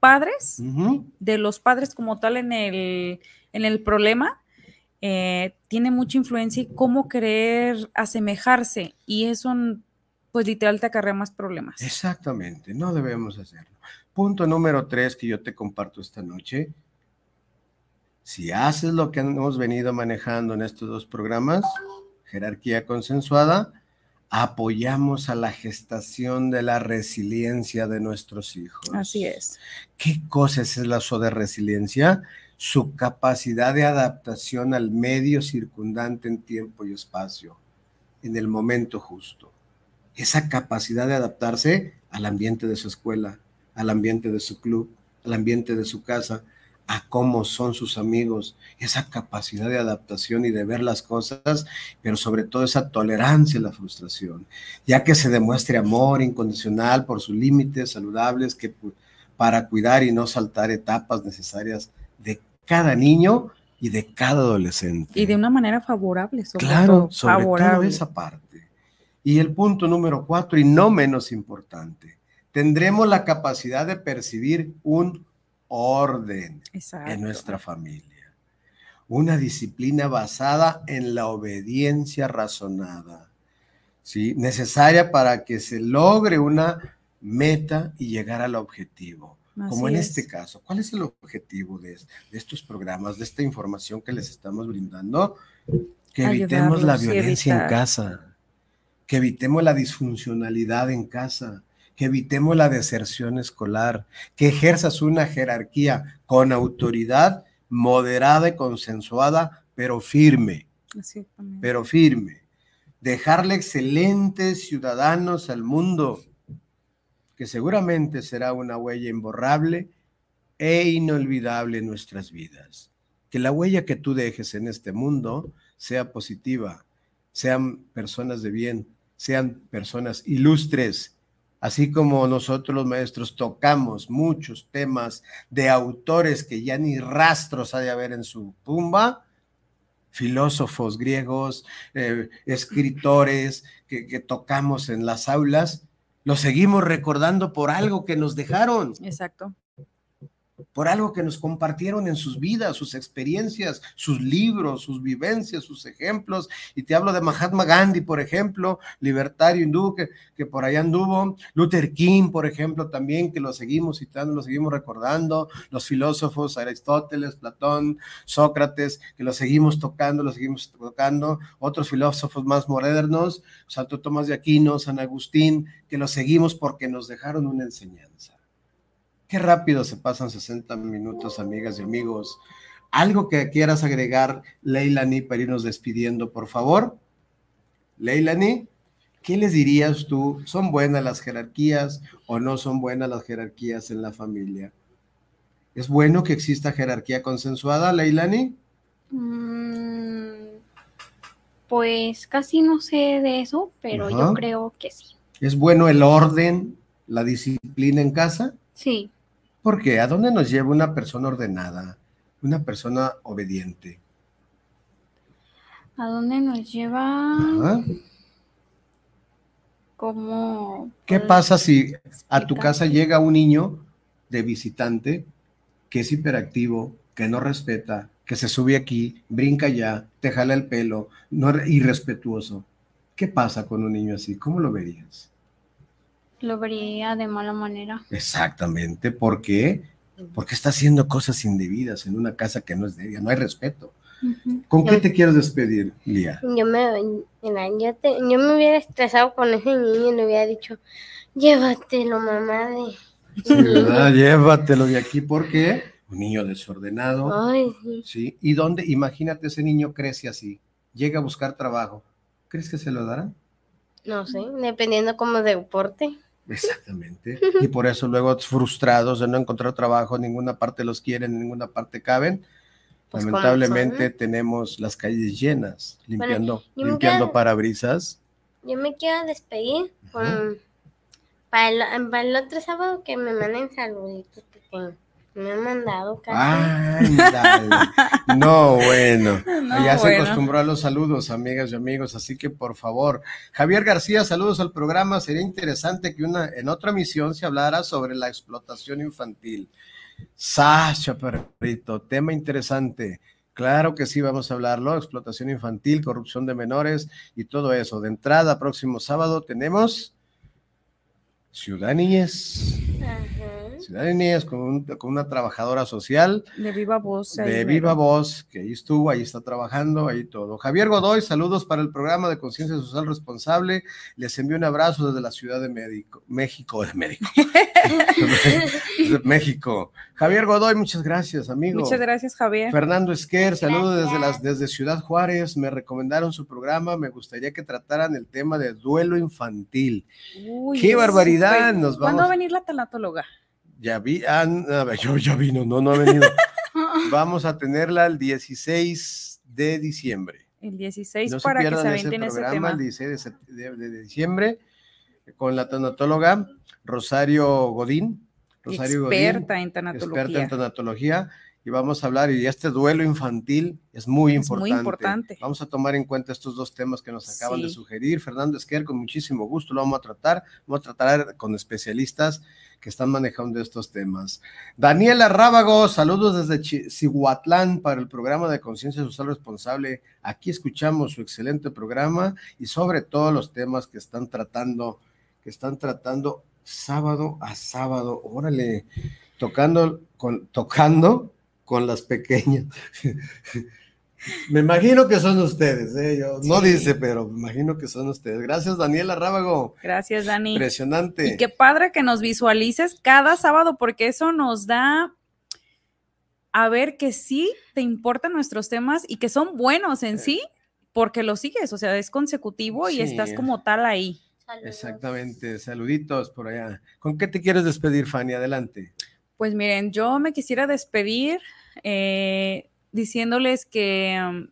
padres, de los padres como tal en el, en el problema eh, tiene mucha influencia y cómo querer asemejarse. Y eso, pues literal, te acarrea más problemas. Exactamente, no debemos hacerlo. Punto número tres que yo te comparto esta noche. Si haces lo que hemos venido manejando en estos dos programas, jerarquía consensuada, apoyamos a la gestación de la resiliencia de nuestros hijos. Así es. ¿Qué cosa es el lazo de resiliencia? su capacidad de adaptación al medio circundante en tiempo y espacio, en el momento justo. Esa capacidad de adaptarse al ambiente de su escuela, al ambiente de su club, al ambiente de su casa, a cómo son sus amigos, esa capacidad de adaptación y de ver las cosas, pero sobre todo esa tolerancia a la frustración, ya que se demuestre amor incondicional por sus límites saludables que para cuidar y no saltar etapas necesarias de cada niño y de cada adolescente. Y de una manera favorable, sobre claro, sobre favorable. esa parte. Y el punto número cuatro, y no menos importante, tendremos la capacidad de percibir un orden en nuestra familia. Una disciplina basada en la obediencia razonada, ¿sí? necesaria para que se logre una meta y llegar al objetivo como en este caso. ¿Cuál es el objetivo de, estos programas, de esta información que les estamos brindando? Que evitemos la violencia en casa, que evitemos la disfuncionalidad en casa, que evitemos la deserción escolar, que ejerzas una jerarquía con autoridad moderada y consensuada, pero firme. pero firme. Dejarle excelentes ciudadanos al mundo que seguramente será una huella imborrable e inolvidable en nuestras vidas. Que la huella que tú dejes en este mundo sea positiva, sean personas de bien, sean personas ilustres, así como nosotros los maestros tocamos muchos temas de autores que ya ni rastros ha de haber en su tumba, filósofos griegos, eh, escritores que tocamos en las aulas, lo seguimos recordando por algo que nos dejaron. Exacto por algo que nos compartieron en sus vidas, sus experiencias, sus libros, sus vivencias, sus ejemplos. Y te hablo de Mahatma Gandhi, por ejemplo, libertario hindú que, por allá anduvo, Luther King, por ejemplo, también, que lo seguimos citando, lo seguimos recordando, los filósofos, Aristóteles, Platón, Sócrates, que lo seguimos tocando, lo seguimos tocando, otros filósofos más modernos, Santo Tomás de Aquino, San Agustín, que lo seguimos porque nos dejaron una enseñanza. Qué rápido se pasan 60 minutos, amigas y amigos. ¿Algo que quieras agregar, Leilani, para irnos despidiendo, por favor? Leilani, ¿qué les dirías tú? ¿Son buenas las jerarquías o no son buenas las jerarquías en la familia? ¿Es bueno que exista jerarquía consensuada, Leilani? Mm, pues casi no sé de eso, pero yo creo que sí. ¿Es bueno el orden, la disciplina en casa? Sí. Porque ¿a dónde nos lleva una persona ordenada, una persona obediente? ¿A dónde nos lleva? ¿Cómo? ¿Qué pasa si a tu casa llega un niño de visitante que es hiperactivo, que no respeta, que se sube aquí, brinca allá, te jala el pelo, no, irrespetuoso? ¿Qué pasa con un niño así? ¿Cómo lo verías? Lo vería de mala manera. Exactamente, ¿por qué? porque está haciendo cosas indebidas en una casa que no es debida, no hay respeto. ¿Con qué te quieres despedir, Lía? Yo me, yo, me hubiera estresado con ese niño y le hubiera dicho, llévatelo, mamá. De... llévatelo de aquí, porque un niño desordenado. sí. ¿Y dónde? Imagínate, ese niño crece así, llega a buscar trabajo. ¿Crees que se lo darán? No sé, dependiendo como deporte. Exactamente. Y por eso luego frustrados de no encontrar trabajo, ninguna parte los quieren, ninguna parte caben. Pues lamentablemente ¿eh? tenemos las calles llenas, limpiando, limpiando parabrisas. Yo me quiero despedir para, el, otro sábado que me manden saluditos me han mandado no, bueno. (laughs) ya se acostumbró a los saludos, amigas y amigos, así que por favor. Javier García, saludos al programa. Sería interesante que una, en otra misión se hablara sobre la explotación infantil. Sasha, perrito, tema interesante. Claro que sí, vamos a hablarlo. Explotación infantil, corrupción de menores y todo eso. De entrada, próximo sábado tenemos ciudadanías Ajá. Ciudad con, con una trabajadora social. De viva voz. De viva voz, que ahí estuvo, ahí está trabajando, ahí todo. Javier Godoy, saludos para el programa de Conciencia Social Responsable. Les envío un abrazo desde la Ciudad de Médico, México, de México. (laughs) México. Javier Godoy, muchas gracias, amigo. Muchas gracias, Javier. Fernando Esquer, saludos desde, las, desde Ciudad Juárez. Me recomendaron su programa, me gustaría que trataran el tema de duelo infantil. ¡Qué barbaridad! Nos vamos. ¿Cuándo va a venir la telatóloga? Ya vino, ah, (laughs) no, no ha venido. (laughs) Vamos a tenerla el 16 de diciembre. El 16 para que se aventen ese, programa, tema. El 16 de, de, de, diciembre con la tanatóloga Rosario Godín. Rosario experta Godín, en tanatología. Experta en tanatología y vamos a hablar. Y este duelo infantil es muy importante. Muy importante. Vamos a tomar en cuenta estos dos temas que nos acaban de sugerir. Fernando Esquer, con muchísimo gusto lo vamos a tratar. Vamos a tratar con especialistas que están manejando estos temas. Daniela Rábago, saludos desde Cihuatlán para el programa de Conciencia Social Responsable. Aquí escuchamos su excelente programa y sobre todo los temas que están tratando, que están tratando sábado a sábado. Órale, tocando con tocando con las pequeñas. (laughs) me imagino que son ustedes, ¿eh? no dice, pero me imagino que son ustedes. Gracias, Daniela Rábago. Gracias, Dani. Impresionante. Y qué padre que nos visualices cada sábado, porque eso nos da a ver que sí te importan nuestros temas y que son buenos en sí, porque lo sigues, o sea, es consecutivo y estás como tal ahí. Exactamente, saluditos por allá. ¿Con qué te quieres despedir, Fanny? Adelante. Pues miren, yo me quisiera despedir eh, diciéndoles que, um,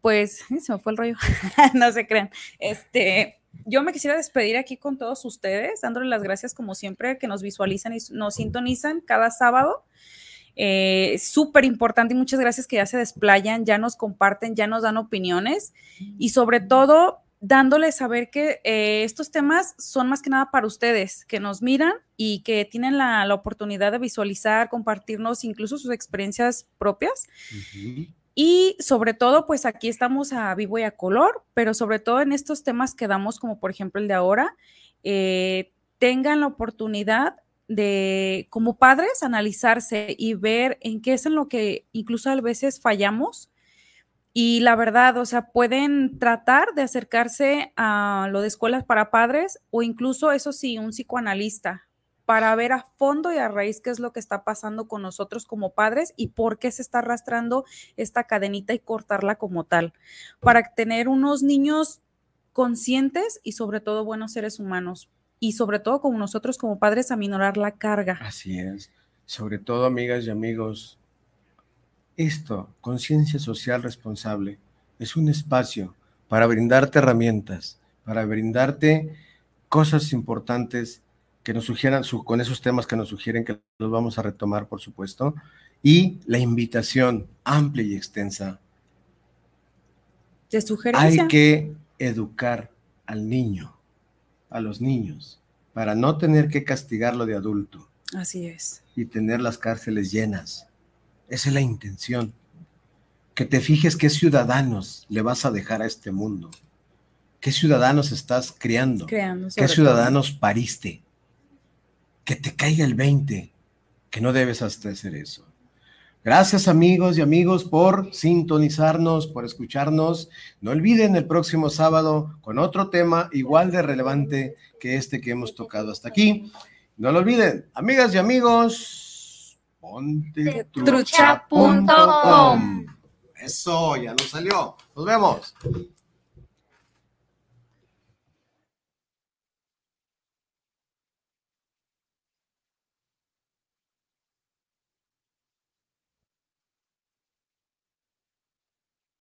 pues, se me fue el rollo, (laughs) no se crean. Este, yo me quisiera despedir aquí con todos ustedes, dándoles las gracias como siempre que nos visualizan y nos sintonizan cada sábado. es eh, Súper importante y muchas gracias que ya se desplayan, ya nos comparten, ya nos dan opiniones y sobre todo dándoles saber que eh, estos temas son más que nada para ustedes, que nos miran y que tienen la, oportunidad de visualizar, compartirnos incluso sus experiencias propias. Y sobre todo, pues aquí estamos a vivo y a color, pero sobre todo en estos temas que damos, como por ejemplo el de ahora, eh, tengan la oportunidad de, como padres, analizarse y ver en qué es en lo que incluso a veces fallamos y la verdad, o sea, pueden tratar de acercarse a lo de escuelas para padres o incluso, eso sí, un psicoanalista para ver a fondo y a raíz qué es lo que está pasando con nosotros como padres y por qué se está arrastrando esta cadenita y cortarla como tal, para tener unos niños conscientes y sobre todo buenos seres humanos y sobre todo con nosotros como padres aminorar la carga. Así es. Sobre todo, amigas y amigos, esto, Conciencia Social Responsable, es un espacio para brindarte herramientas, para brindarte cosas importantes que nos sugieran, con esos temas que nos sugieren que los vamos a retomar, por supuesto, y la invitación amplia y extensa. Hay que educar al niño, a los niños, para no tener que castigarlo de adulto. Así es. Y tener las cárceles llenas esa es la intención. Que te fijes qué ciudadanos le vas a dejar a este mundo. ¿Qué ciudadanos estás creando? ¿Qué ciudadanos pariste? Que te caiga el 20, que no debes hasta hacer eso. Gracias amigos y amigos por sintonizarnos, por escucharnos. No olviden el próximo sábado con otro tema igual de relevante que este que hemos tocado hasta aquí. No lo olviden, amigas y amigos trucha.com Eso, ya lo salió. Nos vemos.